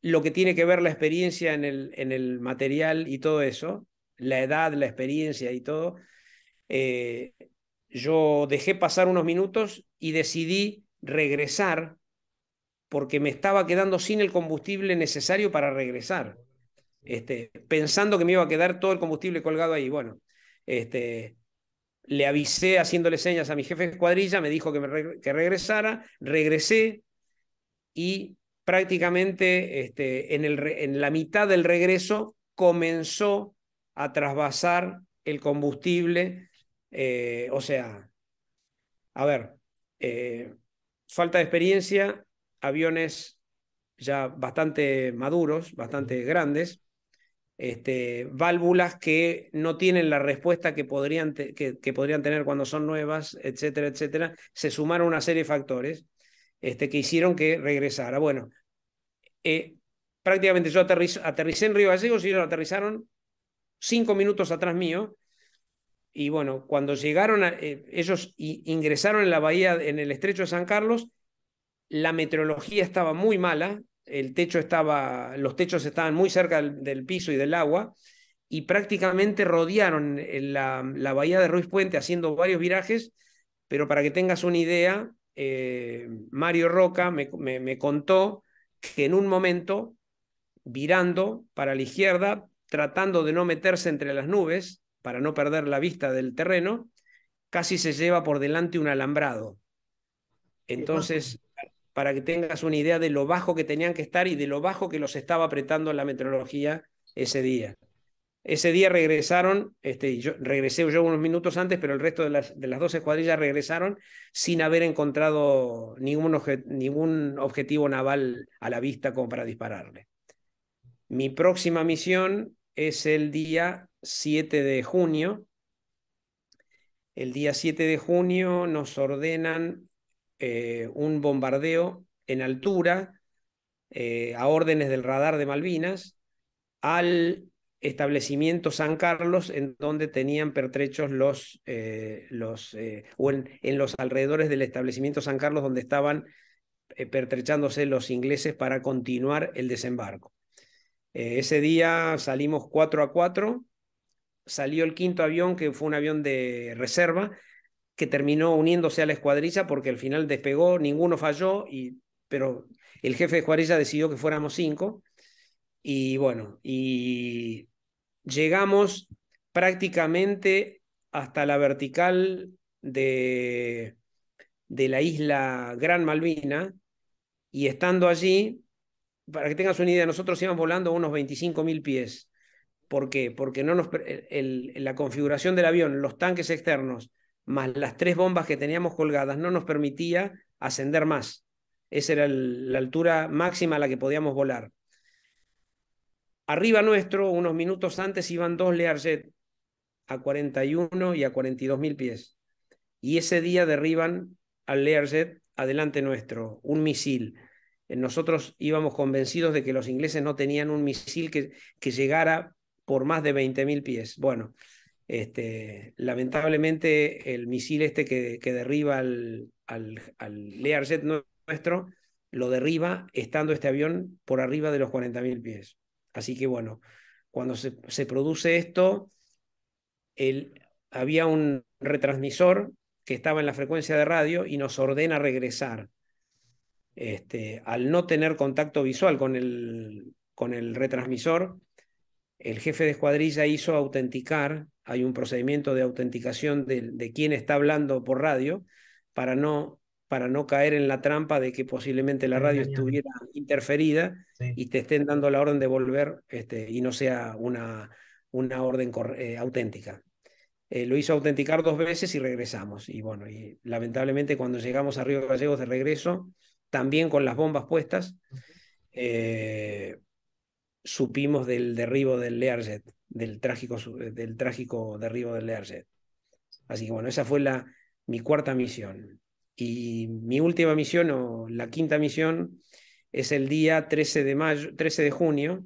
lo que tiene que ver la experiencia en el, en el material y todo eso, la edad, la experiencia y todo, eh, yo dejé pasar unos minutos y decidí regresar porque me estaba quedando sin el combustible necesario para regresar, este, pensando que me iba a quedar todo el combustible colgado ahí. Bueno, este, le avisé haciéndole señas a mi jefe de cuadrilla, me dijo que, regresara, regresé y prácticamente este, en, el en la mitad del regreso comenzó a trasvasar el combustible eh, o sea, a ver, eh, falta de experiencia, aviones ya bastante maduros, bastante grandes, este, válvulas que no tienen la respuesta que podrían, que, podrían, tener cuando son nuevas, etcétera, etcétera, se sumaron una serie de factores este, que hicieron que regresara. Bueno, eh, prácticamente yo aterricé en Río Gallegos y ellos aterrizaron cinco minutos atrás mío y bueno, cuando llegaron, eh, ellos ingresaron en la bahía, en el estrecho de San Carlos, la meteorología estaba muy mala, el techo estaba, los techos estaban muy cerca del, piso y del agua, y prácticamente rodearon eh, la, bahía de Ruiz Puente haciendo varios virajes, pero para que tengas una idea, eh, Mario Roca me contó que en un momento, virando para la izquierda, tratando de no meterse entre las nubes, para no perder la vista del terreno, casi se lleva por delante un alambrado. Entonces, para que tengas una idea de lo bajo que tenían que estar y de lo bajo que los estaba apretando la meteorología ese día. Ese día regresaron, este, yo, regresé yo unos minutos antes, pero el resto de las, de las dos escuadrillas regresaron sin haber encontrado ningún, ningún objetivo naval a la vista como para dispararle. Mi próxima misión es el día 7 de junio. El día 7 de junio nos ordenan eh, un bombardeo en altura eh, a órdenes del radar de Malvinas al establecimiento San Carlos en donde tenían pertrechos los, eh, los o en, en, los alrededores del establecimiento San Carlos donde estaban pertrechándose los ingleses para continuar el desembarco. ese día salimos 4 a 4 salió el quinto avión, que fue un avión de reserva, que terminó uniéndose a la escuadrilla porque al final despegó, ninguno falló, y, pero el jefe de escuadrilla decidió que fuéramos cinco. Y bueno, y llegamos prácticamente hasta la vertical de, de la isla Gran Malvina, y estando allí, para que tengas una idea, nosotros íbamos volando a unos 25.000 pies. ¿Por qué? Porque no nos, la configuración del avión, los tanques externos, más las tres bombas que teníamos colgadas, no nos permitía ascender más. Esa era la altura máxima a la que podíamos volar. Arriba nuestro, unos minutos antes, iban dos Learjet a 41 y a 42 mil pies. Y ese día derriban al Learjet adelante nuestro, un misil. Eh, nosotros íbamos convencidos de que los ingleses no tenían un misil que, que llegara por más de 20.000 pies. Bueno, este, lamentablemente el misil este que, derriba al, al, al Learjet nuestro, lo derriba estando este avión por arriba de los 40.000 pies. Así que bueno, cuando se, produce esto, había un retransmisor que estaba en la frecuencia de radio y nos ordena regresar. Este, al no tener contacto visual con el, con el retransmisor, el jefe de escuadrilla hizo autenticar, hay un procedimiento de autenticación de, quién está hablando por radio para no, para no caer en la trampa de que posiblemente la radio estuviera interferida y te estén dando la orden de volver este, y no sea una, una orden eh, auténtica. Eh, lo hizo autenticar dos veces y regresamos. Y bueno, y lamentablemente cuando llegamos a Río Gallegos de regreso, también con las bombas puestas, supimos del derribo del Learjet, del trágico, eh, del trágico derribo del Learjet. Así que bueno, esa fue la, mi cuarta misión. Y mi última misión, o la quinta misión, es el día 13 de, mayo, 13 de junio,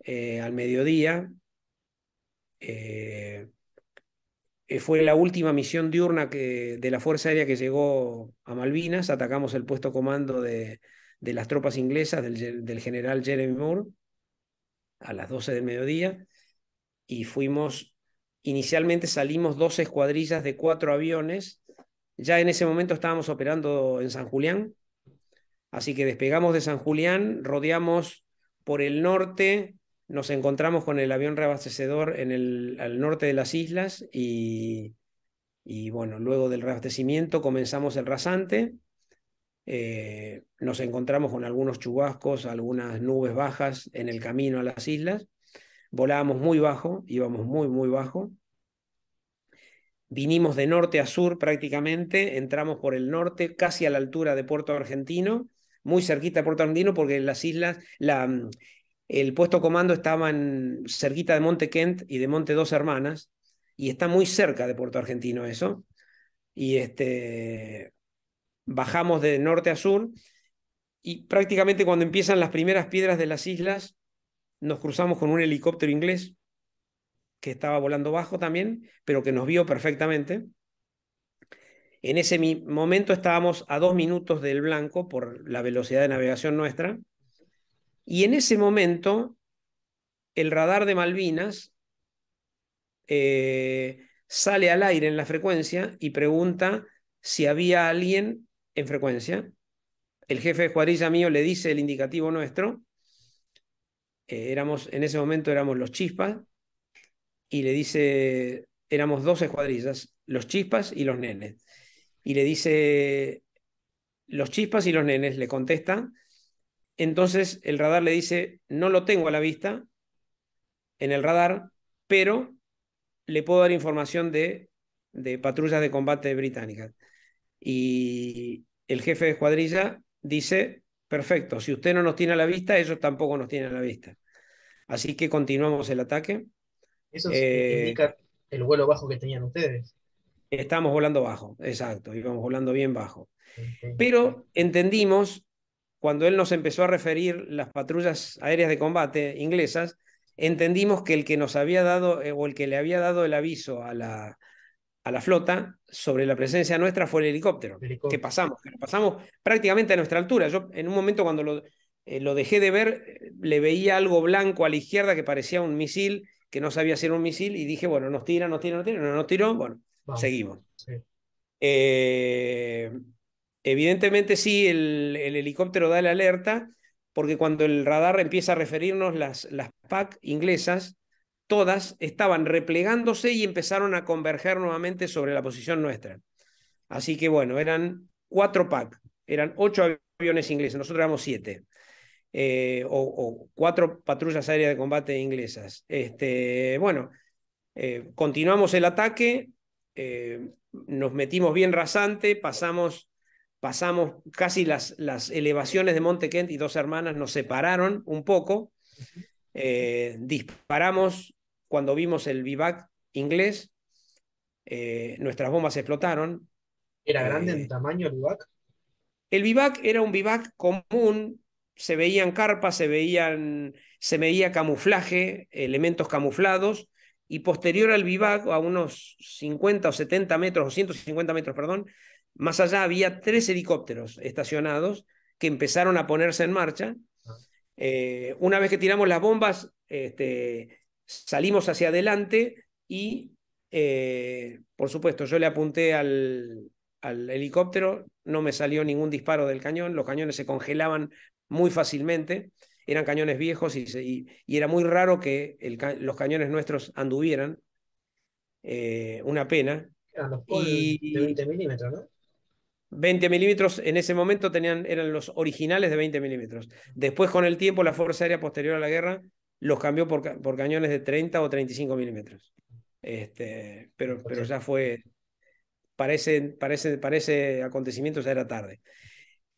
eh, al mediodía. Eh, fue la última misión diurna que, de la Fuerza Aérea que llegó a Malvinas. Atacamos el puesto comando de, las tropas inglesas del general Jeremy Moore a las 12 del mediodía y fuimos, inicialmente salimos dos escuadrillas de cuatro aviones, ya en ese momento estábamos operando en San Julián, así que despegamos de San Julián, rodeamos por el norte, nos encontramos con el avión reabastecedor en el, al norte de las islas y, y bueno, luego del reabastecimiento comenzamos el rasante eh, nos encontramos con algunos chubascos, algunas nubes bajas en el camino a las islas. Volábamos muy bajo, íbamos muy, muy bajo. Vinimos de norte a sur prácticamente, entramos por el norte, casi a la altura de Puerto Argentino, muy cerquita de Puerto Argentino, porque las islas, mm, el puesto comando estaba en, cerquita de Monte Kent y de Monte Dos Hermanas, y está muy cerca de Puerto Argentino eso. Y este, bajamos de norte a sur y prácticamente cuando empiezan las primeras piedras de las islas, nos cruzamos con un helicóptero inglés que estaba volando bajo también, pero que nos vio perfectamente. En ese momento estábamos a dos minutos del blanco por la velocidad de navegación nuestra. Y en ese momento, el radar de Malvinas eh, sale al aire en la frecuencia y pregunta si había alguien en frecuencia. El jefe de cuadrilla mío le dice el indicativo nuestro. Eh, éramos, en ese momento éramos los chispas. Y le dice, éramos dos escuadrillas, los chispas y los nenes. Y le dice, los chispas y los nenes le contesta, Entonces el radar le dice, no lo tengo a la vista en el radar, pero le puedo dar información de, de patrullas de combate británicas. Y el jefe de cuadrilla dice, perfecto, si usted no nos tiene a la vista, ellos tampoco nos tienen a la vista. Así que continuamos el ataque. Eso eh, indica el vuelo bajo que tenían ustedes. Estamos volando bajo, exacto, íbamos volando bien bajo. Pero entendimos, cuando él nos empezó a referir las patrullas aéreas de combate inglesas, entendimos que el que nos había dado eh, o el que le había dado el aviso a la, a la flota sobre la presencia nuestra fue el helicóptero, que pasamos, pasamos prácticamente a nuestra altura. Yo en un momento cuando lo, eh, lo dejé de ver, eh, le veía algo blanco a la izquierda que parecía un misil, que no sabía si era un misil, y dije, bueno, nos tira, nos tira, nos tira, no nos tiró, bueno, seguimos. Eh, evidentemente sí, el, helicóptero da la alerta, porque cuando el radar empieza a referirnos las, las PAC inglesas, todas estaban replegándose y empezaron a converger nuevamente sobre la posición nuestra. Así que bueno, eran cuatro PAC eran ocho aviones ingleses, nosotros éramos siete, eh, o, cuatro patrullas aéreas de combate inglesas. Este, bueno, eh, continuamos el ataque, eh, nos metimos bien rasante, pasamos, pasamos casi las, las elevaciones de Monte Kent y dos hermanas nos separaron un poco. disparamos cuando vimos el vivac inglés, eh, nuestras bombas explotaron. ¿Era grande eh, en tamaño el vivac? El vivac era un vivac común, se veían carpas, se, veían, se veía camuflaje, elementos camuflados, y posterior al vivac, a unos 50 o 70 metros, o 150 metros, perdón, más allá había tres helicópteros estacionados que empezaron a ponerse en marcha. Ah. Eh, una vez que tiramos las bombas, este, salimos hacia adelante y, eh, por supuesto, yo le apunté al, helicóptero, no me salió ningún disparo del cañón, los cañones se congelaban muy fácilmente, eran cañones viejos y, y, era muy raro que los cañones nuestros anduvieran, eh, una pena. y, de 20 milímetros, ¿no? 20 milímetros en ese momento tenían, eran los originales de 20 milímetros. Después, con el tiempo, la Fuerza Aérea posterior a la guerra los cambió por, cañones de 30 o 35 milímetros. Este, pero, pero ya fue, parece, parece, parece acontecimiento, ya era tarde.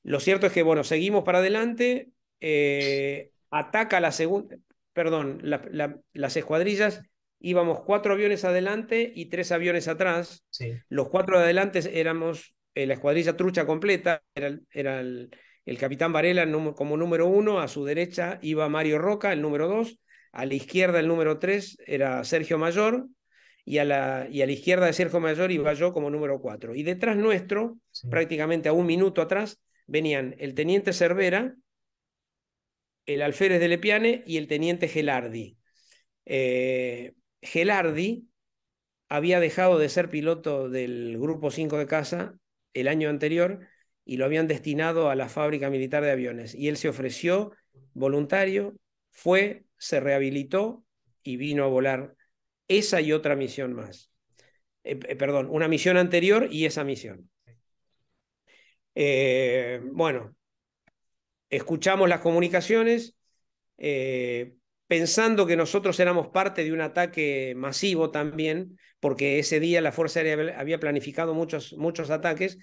Lo cierto es que, bueno, seguimos para adelante, eh, ataca la segunda, perdón, las escuadrillas, íbamos cuatro aviones adelante y tres aviones atrás. Los cuatro de adelante éramos eh, la escuadrilla trucha completa, era, era el, el capitán Varela como número uno, a su derecha iba Mario Roca, el número dos, a la izquierda el número tres era Sergio Mayor, y a, la, y a la izquierda de Sergio Mayor iba yo como número cuatro. Y detrás nuestro, prácticamente a un minuto atrás, venían el teniente Cervera, el alférez de Lepiane y el teniente Gelardi. Eh, Gelardi había dejado de ser piloto del Grupo 5 de Casa el año anterior y lo habían destinado a la fábrica militar de aviones. Y él se ofreció voluntario, fue, se rehabilitó y vino a volar esa y otra misión más. Eh, eh, perdón, una misión anterior y esa misión. Eh, bueno, escuchamos las comunicaciones, pensando que nosotros éramos parte de un ataque masivo también, porque ese día la Fuerza Aérea había planificado muchos, muchos ataques,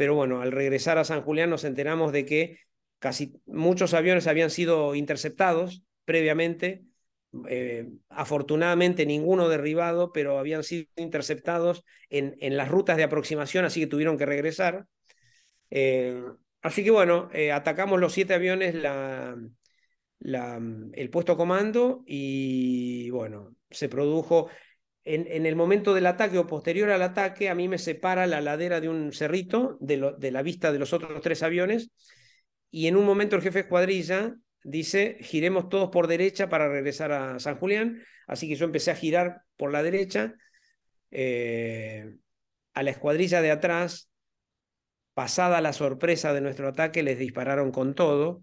pero bueno, al regresar a San Julián nos enteramos de que casi muchos aviones habían sido interceptados previamente, eh, afortunadamente ninguno derribado, pero habían sido interceptados en, en, las rutas de aproximación, así que tuvieron que regresar. Eh, así que bueno, eh, atacamos los siete aviones, el puesto comando y bueno, se produjo en, el momento del ataque o posterior al ataque, a mí me separa la ladera de un cerrito de, la vista de los otros tres aviones. Y en un momento el jefe de escuadrilla dice, giremos todos por derecha para regresar a San Julián. Así que yo empecé a girar por la derecha. Eh, a la escuadrilla de atrás, pasada la sorpresa de nuestro ataque, les dispararon con todo.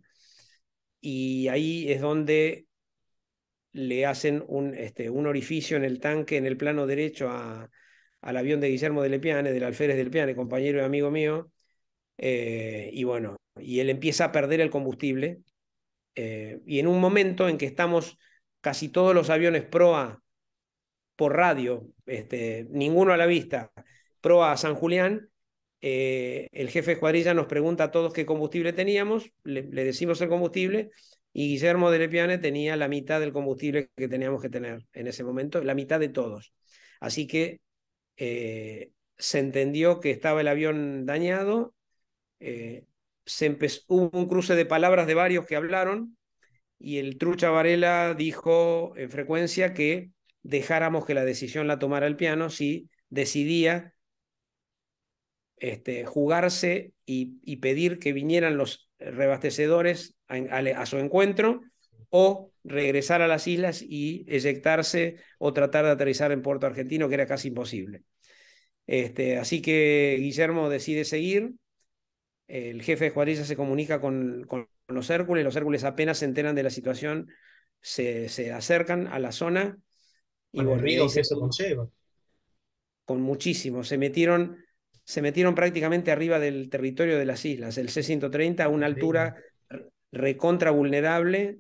Y ahí es donde le hacen un, este, un orificio en el tanque, en el plano derecho a, al avión de Guillermo de Lepiane, del alférez de Lepiane, compañero y amigo mío, eh, y bueno, y él empieza a perder el combustible, eh, y en un momento en que estamos casi todos los aviones proa por radio, este, ninguno a la vista, proa a San Julián, eh, el jefe de nos pregunta a todos qué combustible teníamos, le decimos el combustible, y Guillermo de Lepiane tenía la mitad del combustible que teníamos que tener en ese momento, la mitad de todos. Así que eh, se entendió que estaba el avión dañado, eh, se empezó, hubo un cruce de palabras de varios que hablaron y el Trucha Varela dijo en frecuencia que dejáramos que la decisión la tomara el piano si decidía este, jugarse y, y pedir que vinieran los reabastecedores a, su encuentro o regresar a las islas y eyectarse o tratar de aterrizar en puerto argentino, que era casi imposible. Este, así que Guillermo decide seguir. El jefe de Juarilla se comunica con, los Hércules. Los Hércules apenas se enteran de la situación, se, acercan a la zona. Y Con muchísimo. Se metieron se metieron prácticamente arriba del territorio de las islas, el C-130 a una altura recontra vulnerable,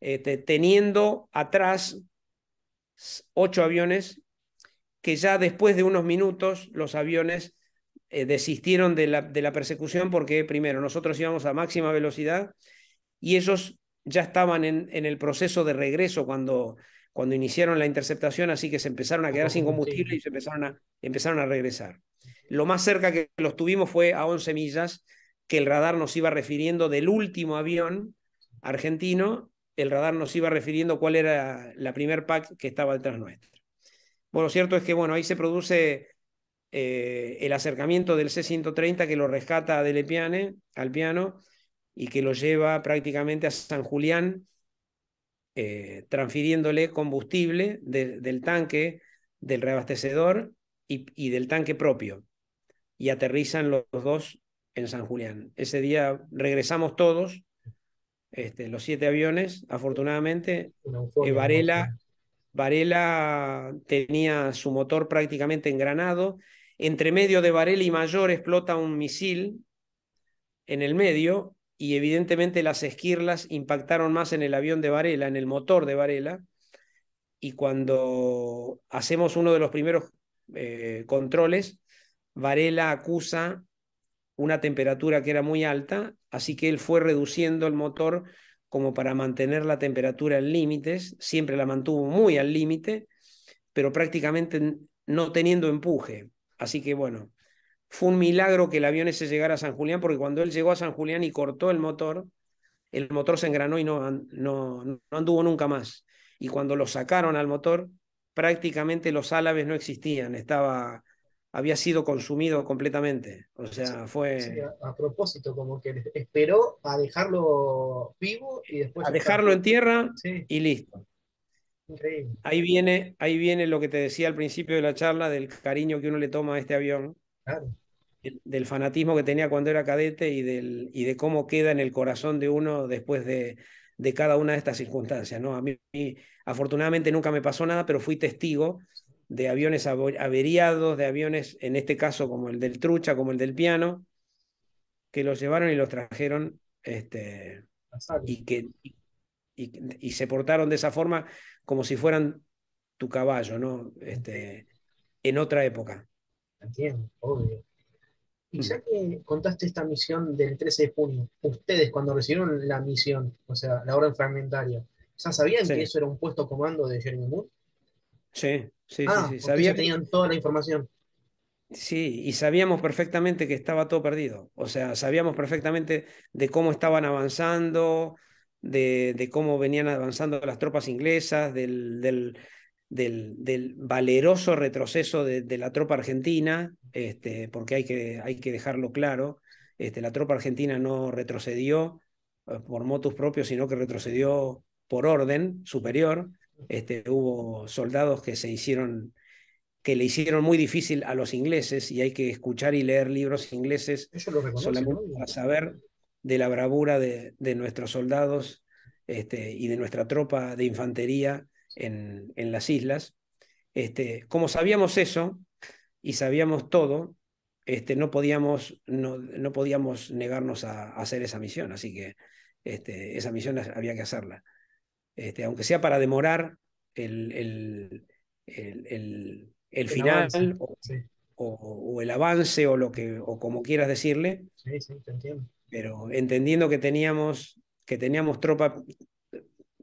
este, teniendo atrás ocho aviones que ya después de unos minutos los aviones eh, desistieron de la, persecución porque primero nosotros íbamos a máxima velocidad y ellos ya estaban en, en el proceso de regreso cuando, cuando, iniciaron la interceptación, así que se empezaron a quedar sin oh, combustible y se empezaron a, empezaron a regresar. Lo más cerca que los tuvimos fue a 11 millas, que el radar nos iba refiriendo del último avión argentino, el radar nos iba refiriendo cuál era la primer PAC que estaba detrás nuestra. Bueno, lo cierto es que bueno, ahí se produce eh, el acercamiento del C-130 que lo rescata de Lepiane, al piano, y que lo lleva prácticamente a San Julián, eh, transfiriéndole combustible del tanque, del reabastecedor y del tanque propio y aterrizan los dos en San Julián. Ese día regresamos todos, este, los siete aviones, afortunadamente. Eh, Varela, Varela tenía su motor prácticamente engranado. Entre medio de Varela y Mayor explota un misil en el medio y evidentemente las esquirlas impactaron más en el avión de Varela, en el motor de Varela. Y cuando hacemos uno de los primeros eh, controles, Varela acusa una temperatura que era muy alta, así que él fue reduciendo el motor como para mantener la temperatura en límites, siempre la mantuvo muy al límite, pero prácticamente no teniendo empuje. Así que bueno, fue un milagro que el avión ese llegara a San Julián, porque cuando él llegó a San Julián y cortó el motor, el motor se engranó y no, no, anduvo nunca más. Y cuando lo sacaron al motor, prácticamente los álabes no existían, estaba había sido consumido completamente. O sea, fue. a, propósito, como que esperó a dejarlo vivo y después. A dejarlo en tierra y listo. Increíble. Ahí viene, ahí viene lo que te decía al principio de la charla del cariño que uno le toma a este avión. Claro. Del, fanatismo que tenía cuando era cadete y, del, y de cómo queda en el corazón de uno después de, de cada una de estas circunstancias. ¿no? A mí, afortunadamente, nunca me pasó nada, pero fui testigo de aviones averiados, de aviones, en este caso como el del trucha, como el del piano, que los llevaron y los trajeron este, y, que, y, se portaron de esa forma como si fueran tu caballo, ¿no? Este, en otra época. Entiendo, obvio. Y mm. ya que contaste esta misión del 13 de junio, ustedes cuando recibieron la misión, o sea, la orden fragmentaria, ¿ya sabían que eso era un puesto comando de Jeremy Moore? Sí, sí, ah, tenían toda la información. Sí, y sabíamos perfectamente que estaba todo perdido. O sea, sabíamos perfectamente de cómo estaban avanzando, de, cómo venían avanzando las tropas inglesas, del, valeroso retroceso de, la tropa argentina, este, porque hay que, hay que dejarlo claro, este, la tropa argentina no retrocedió eh, por motus propios, sino que retrocedió por orden superior. Este, hubo soldados que se hicieron, que le hicieron muy difícil a los ingleses y hay que escuchar y leer libros ingleses solamente para saber de la bravura de, nuestros soldados este, y de nuestra tropa de infantería en, en las islas. Este, como sabíamos eso y sabíamos todo, este, no, podíamos, no, podíamos negarnos a, a, hacer esa misión, así que este, esa misión había que hacerla. Este, aunque sea para demorar el, el, final o, el avance o, lo que, o como quieras decirle. Pero entendiendo que teníamos, que teníamos tropa,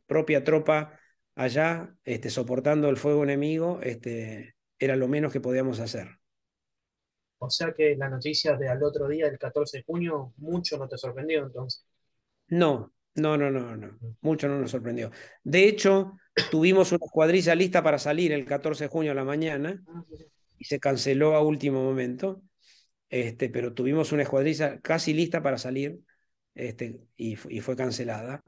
propia tropa allá, este, soportando el fuego enemigo, este, era lo menos que podíamos hacer. O sea que las noticias del otro día, el 14 de junio, mucho no te sorprendió entonces. No, no, no, no, no. Mucho no nos sorprendió. De hecho, tuvimos una cuadrilla lista para salir el 14 de junio a la mañana y se canceló a último momento. Este, pero tuvimos una escuadrilla casi lista para salir este, y, fue cancelada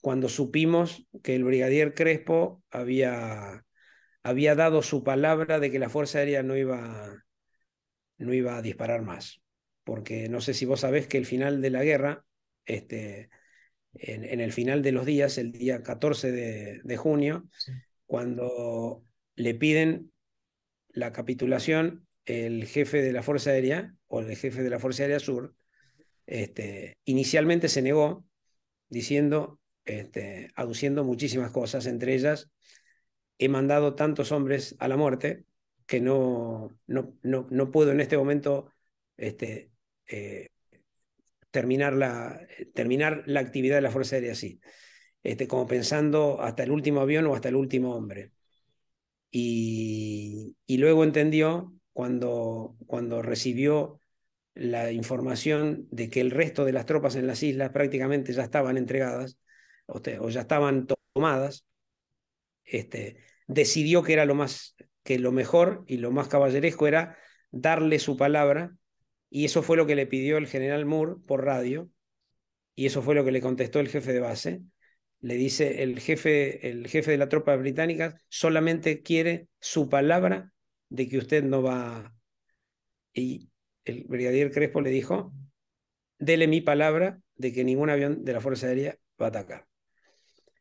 cuando supimos que el brigadier Crespo había, había dado su palabra de que la Fuerza Aérea no iba, no iba a disparar más. Porque no sé si vos sabés que el final de la guerra este, en, el final de los días, el día 14 de, junio, cuando le piden la capitulación el jefe de la Fuerza Aérea o el jefe de la Fuerza Aérea Sur, este, inicialmente se negó diciendo, este, aduciendo muchísimas cosas, entre ellas, he mandado tantos hombres a la muerte que no, no, no, puedo en este momento este, eh, terminar la, eh, terminar la actividad de la Fuerza Aérea así, este, como pensando hasta el último avión o hasta el último hombre. Y, luego entendió cuando, cuando recibió la información de que el resto de las tropas en las islas prácticamente ya estaban entregadas o, o ya estaban tomadas, este, decidió que era lo más que lo mejor y lo más caballeresco era darle su palabra y eso fue lo que le pidió el general Moore por radio, y eso fue lo que le contestó el jefe de base. Le dice, el jefe, el jefe de la tropa británica solamente quiere su palabra de que usted no va. Y el brigadier Crespo le dijo, dele mi palabra de que ningún avión de la Fuerza Aérea va a atacar.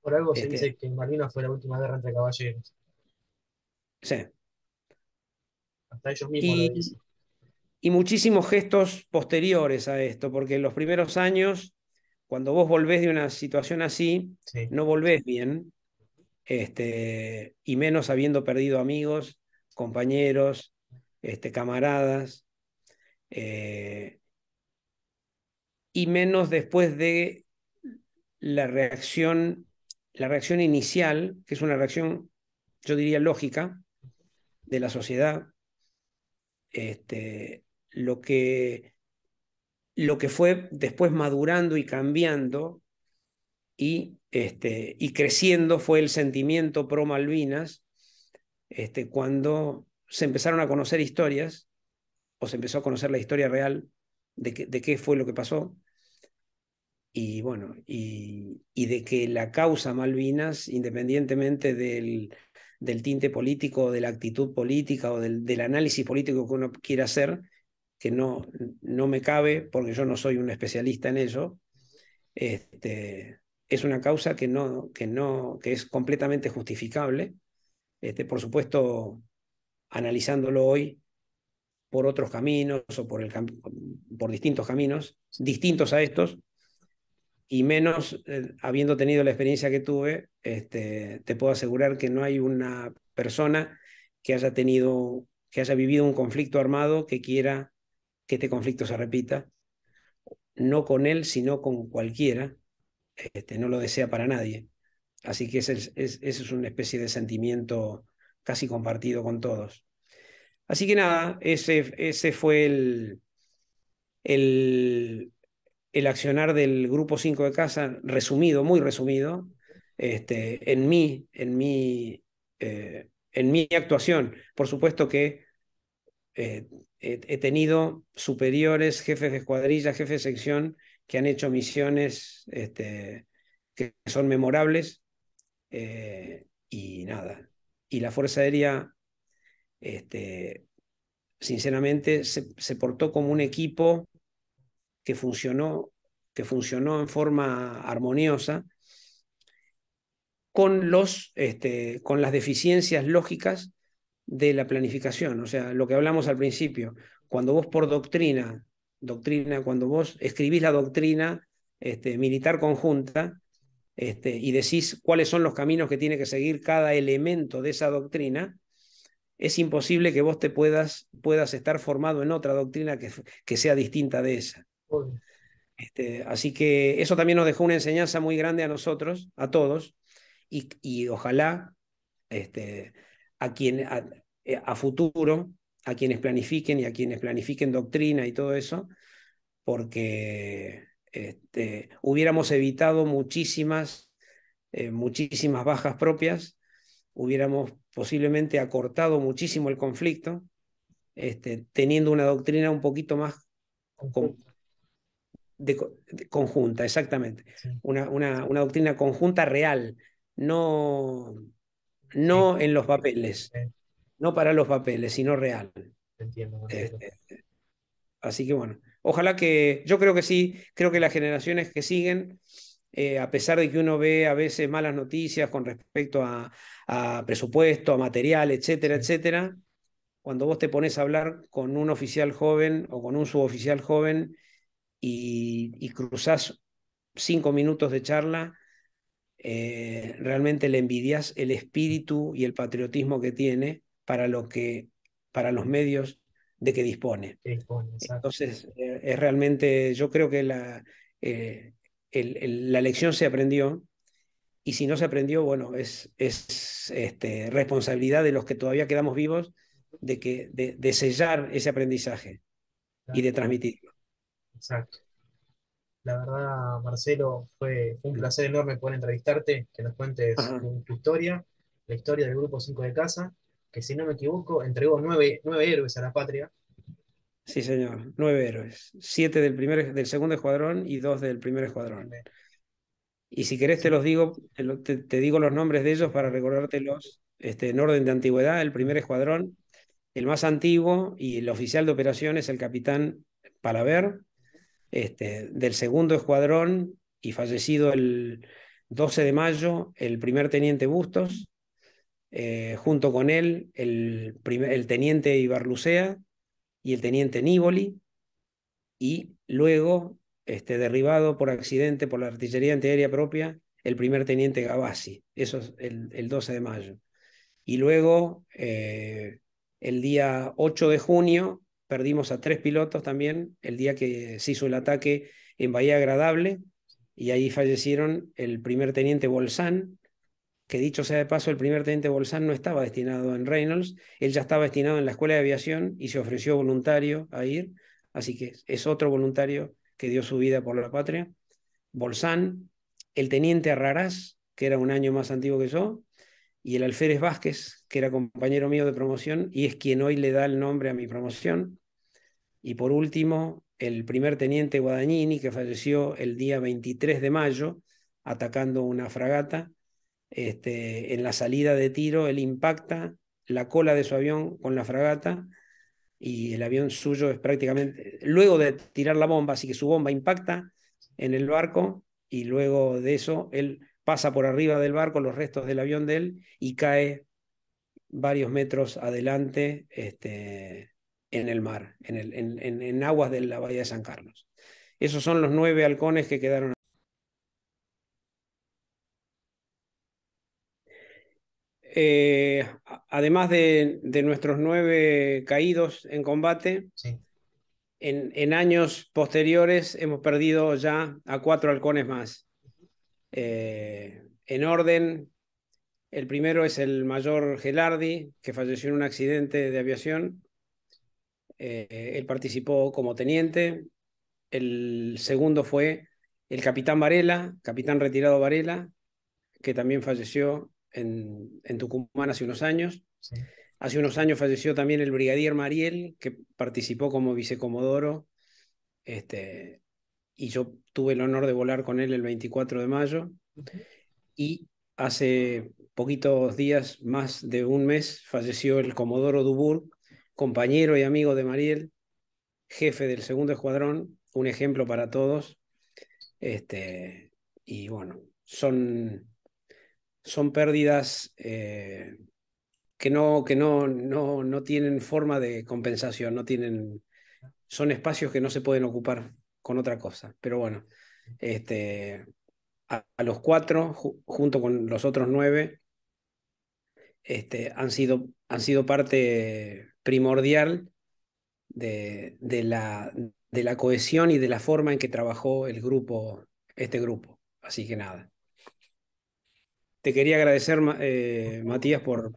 Por algo se este dice que en Marino fue la última guerra entre caballeros. Sí. Hasta ellos mismos y muchísimos gestos posteriores a esto, porque en los primeros años, cuando vos volvés de una situación así, no volvés bien, este, y menos habiendo perdido amigos, compañeros, este, camaradas, eh, y menos después de la reacción, la reacción inicial, que es una reacción, yo diría, lógica de la sociedad, este, lo que, lo que fue después madurando y cambiando y, este, y creciendo fue el sentimiento pro Malvinas este, cuando se empezaron a conocer historias o se empezó a conocer la historia real de, de qué fue lo que pasó y bueno, y, y, de que la causa Malvinas, independientemente del, del tinte político, de la actitud política o del, del, análisis político que uno quiera hacer, que no, no me cabe porque yo no soy un especialista en eso este, es una causa que, no, que, no, que es completamente justificable. Este, por supuesto, analizándolo hoy por otros caminos o por, el, por distintos caminos, distintos a estos, y menos eh, habiendo tenido la experiencia que tuve, este, te puedo asegurar que no hay una persona que haya tenido, que haya vivido un conflicto armado que quiera que este conflicto se repita, no con él, sino con cualquiera, este, no lo desea para nadie. Así que ese es, es, una especie de sentimiento casi compartido con todos. Así que nada, ese, ese fue el, el, el, accionar del grupo 5 de casa, resumido, muy resumido, este, en mí, en mi, eh, en mi actuación. Por supuesto que eh, he tenido superiores, jefes de escuadrilla, jefes de sección, que han hecho misiones este, que son memorables. Eh, y nada. Y la Fuerza Aérea, este, sinceramente, se, portó como un equipo que funcionó, que funcionó en forma armoniosa con, los, este, con las deficiencias lógicas de la planificación, o sea, lo que hablamos al principio, cuando vos por doctrina, doctrina, cuando vos escribís la doctrina este, militar conjunta este, y decís cuáles son los caminos que tiene que seguir cada elemento de esa doctrina, es imposible que vos te puedas, puedas estar formado en otra doctrina que, que sea distinta de esa. Este, así que eso también nos dejó una enseñanza muy grande a nosotros, a todos, y, y ojalá este, a, eh, a, futuro, a quienes planifiquen y a quienes planifiquen doctrina y todo eso, porque este, hubiéramos evitado muchísimas, eh, muchísimas bajas propias, hubiéramos posiblemente acortado muchísimo el conflicto, este, teniendo una doctrina un poquito más conjunta, exactamente. Una, una, una, doctrina conjunta real, no, no en los papeles, no para los papeles, sino real. Entiendo. Eh, eh, así que bueno, ojalá que, yo creo que sí, creo que las generaciones que siguen, eh, a pesar de que uno ve a veces malas noticias con respecto a, presupuesto, a material, etcétera, etcétera, cuando vos te pones a hablar con un oficial joven o con un suboficial joven y, y cruzás cinco minutos de charla, eh, realmente le envidias el espíritu y el patriotismo que tiene para lo que para los medios de que dispone. Entonces, eh, es realmente, yo creo que la, eh, la lección se aprendió y si no se aprendió, bueno, es, es este, responsabilidad de los que todavía quedamos vivos de, que, de, sellar ese aprendizaje y de transmitirlo. Exacto. La verdad, Marcelo, fue un placer enorme poder entrevistarte, que nos cuentes tu, historia, la historia del Grupo 5 de Casa, que si no me equivoco, entregó nueve, nueve héroes a la patria. Sí, señor, nueve héroes. Siete del, primer, del segundo escuadrón y dos del primer escuadrón. Y si querés te los digo, digo los nombres de ellos para recordártelos este, en orden de antigüedad. El primer escuadrón, el más antiguo y el oficial de operaciones, el capitán Palaver. Este, del segundo escuadrón y fallecido el 12 de mayo el primer teniente Bustos, eh, junto con él el, el teniente Ibarlucea y el teniente Nívoli, y luego este, derribado por accidente por la artillería antiaérea propia el primer teniente Gavassi, eso es el, 12 de mayo. Y luego, eh, el día 8 de junio, perdimos a tres pilotos también el día que se hizo el ataque en Bahía Agradable y ahí fallecieron el primer teniente Bolsán, que dicho sea de paso, el primer teniente Bolsán no estaba destinado en Reynolds, él ya estaba destinado en la escuela de aviación y se ofreció voluntario a ir, así que es otro voluntario que dio su vida por la patria. Bolsán, el teniente Arrarás, que era un año más antiguo que yo, y el Alférez Vázquez, que era compañero mío de promoción y es quien hoy le da el nombre a mi promoción. Y por último, el primer teniente Guadagnini, que falleció el día 23 de mayo atacando una fragata. Este, en la salida de tiro, él impacta la cola de su avión con la fragata y el avión suyo es prácticamente, luego de tirar la bomba, así que su bomba impacta en el barco y luego de eso él pasa por arriba del barco los restos del avión de él y cae varios metros adelante este, en el mar, en, el, en, aguas de la bahía de San Carlos. Esos son los nueve halcones que quedaron. Eh, además de, nuestros nueve caídos en combate, en, en, años posteriores hemos perdido ya a cuatro halcones más. Eh, en orden. El primero es el mayor Gelardi, que falleció en un accidente de aviación. Eh, eh, él participó como teniente. El segundo fue el capitán Varela, capitán retirado Varela, que también falleció en, Tucumán hace unos años. Hace unos años falleció también el brigadier Mariel, que participó como vicecomodoro. Este, y yo tuve el honor de volar con él el 24 de mayo. Y hace poquitos días, más de un mes, falleció el Comodoro Dubourg, compañero y amigo de Mariel, jefe del segundo escuadrón, un ejemplo para todos. Este, y bueno, son, son pérdidas eh, que, no, que no, no, no tienen forma de compensación, no tienen, son espacios que no se pueden ocupar con otra cosa. Pero bueno, este, a, los cuatro, junto con los otros nueve, este, han, sido, han sido parte primordial de, la, de la cohesión y de la forma en que trabajó el grupo, este grupo. Así que nada. Te quería agradecer, eh, Matías, por,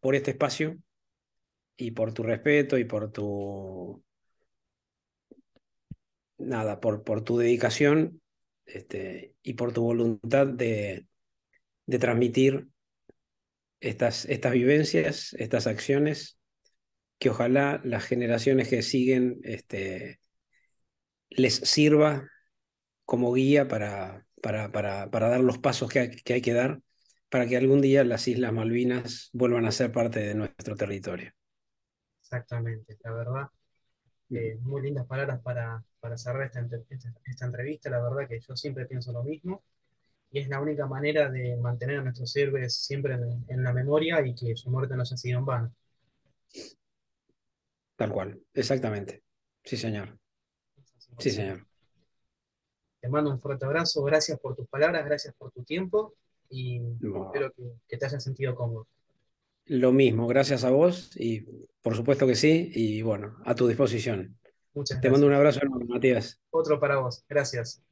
por este espacio y por tu respeto y por tu nada, por, por tu dedicación este, y por tu voluntad de, transmitir estas, estas vivencias, estas acciones, que ojalá las generaciones que siguen este, les sirva como guía para, para, para, para dar los pasos que hay, que dar para que algún día las Islas Malvinas vuelvan a ser parte de nuestro territorio. Exactamente, la verdad. Eh, muy lindas palabras para, para cerrar esta, entrevista, la verdad que yo siempre pienso lo mismo y es la única manera de mantener a nuestros héroes siempre en, la memoria y que su muerte no haya sido en vano. Tal cual, exactamente. Sí, señor. Sí, señor. Te mando un fuerte abrazo, gracias por tus palabras, gracias por tu tiempo y espero que, que te hayas sentido cómodo. Lo mismo, gracias a vos y por supuesto que sí, y bueno, a tu disposición. Muchas Te mando un abrazo, Matías. Otro para vos. Gracias.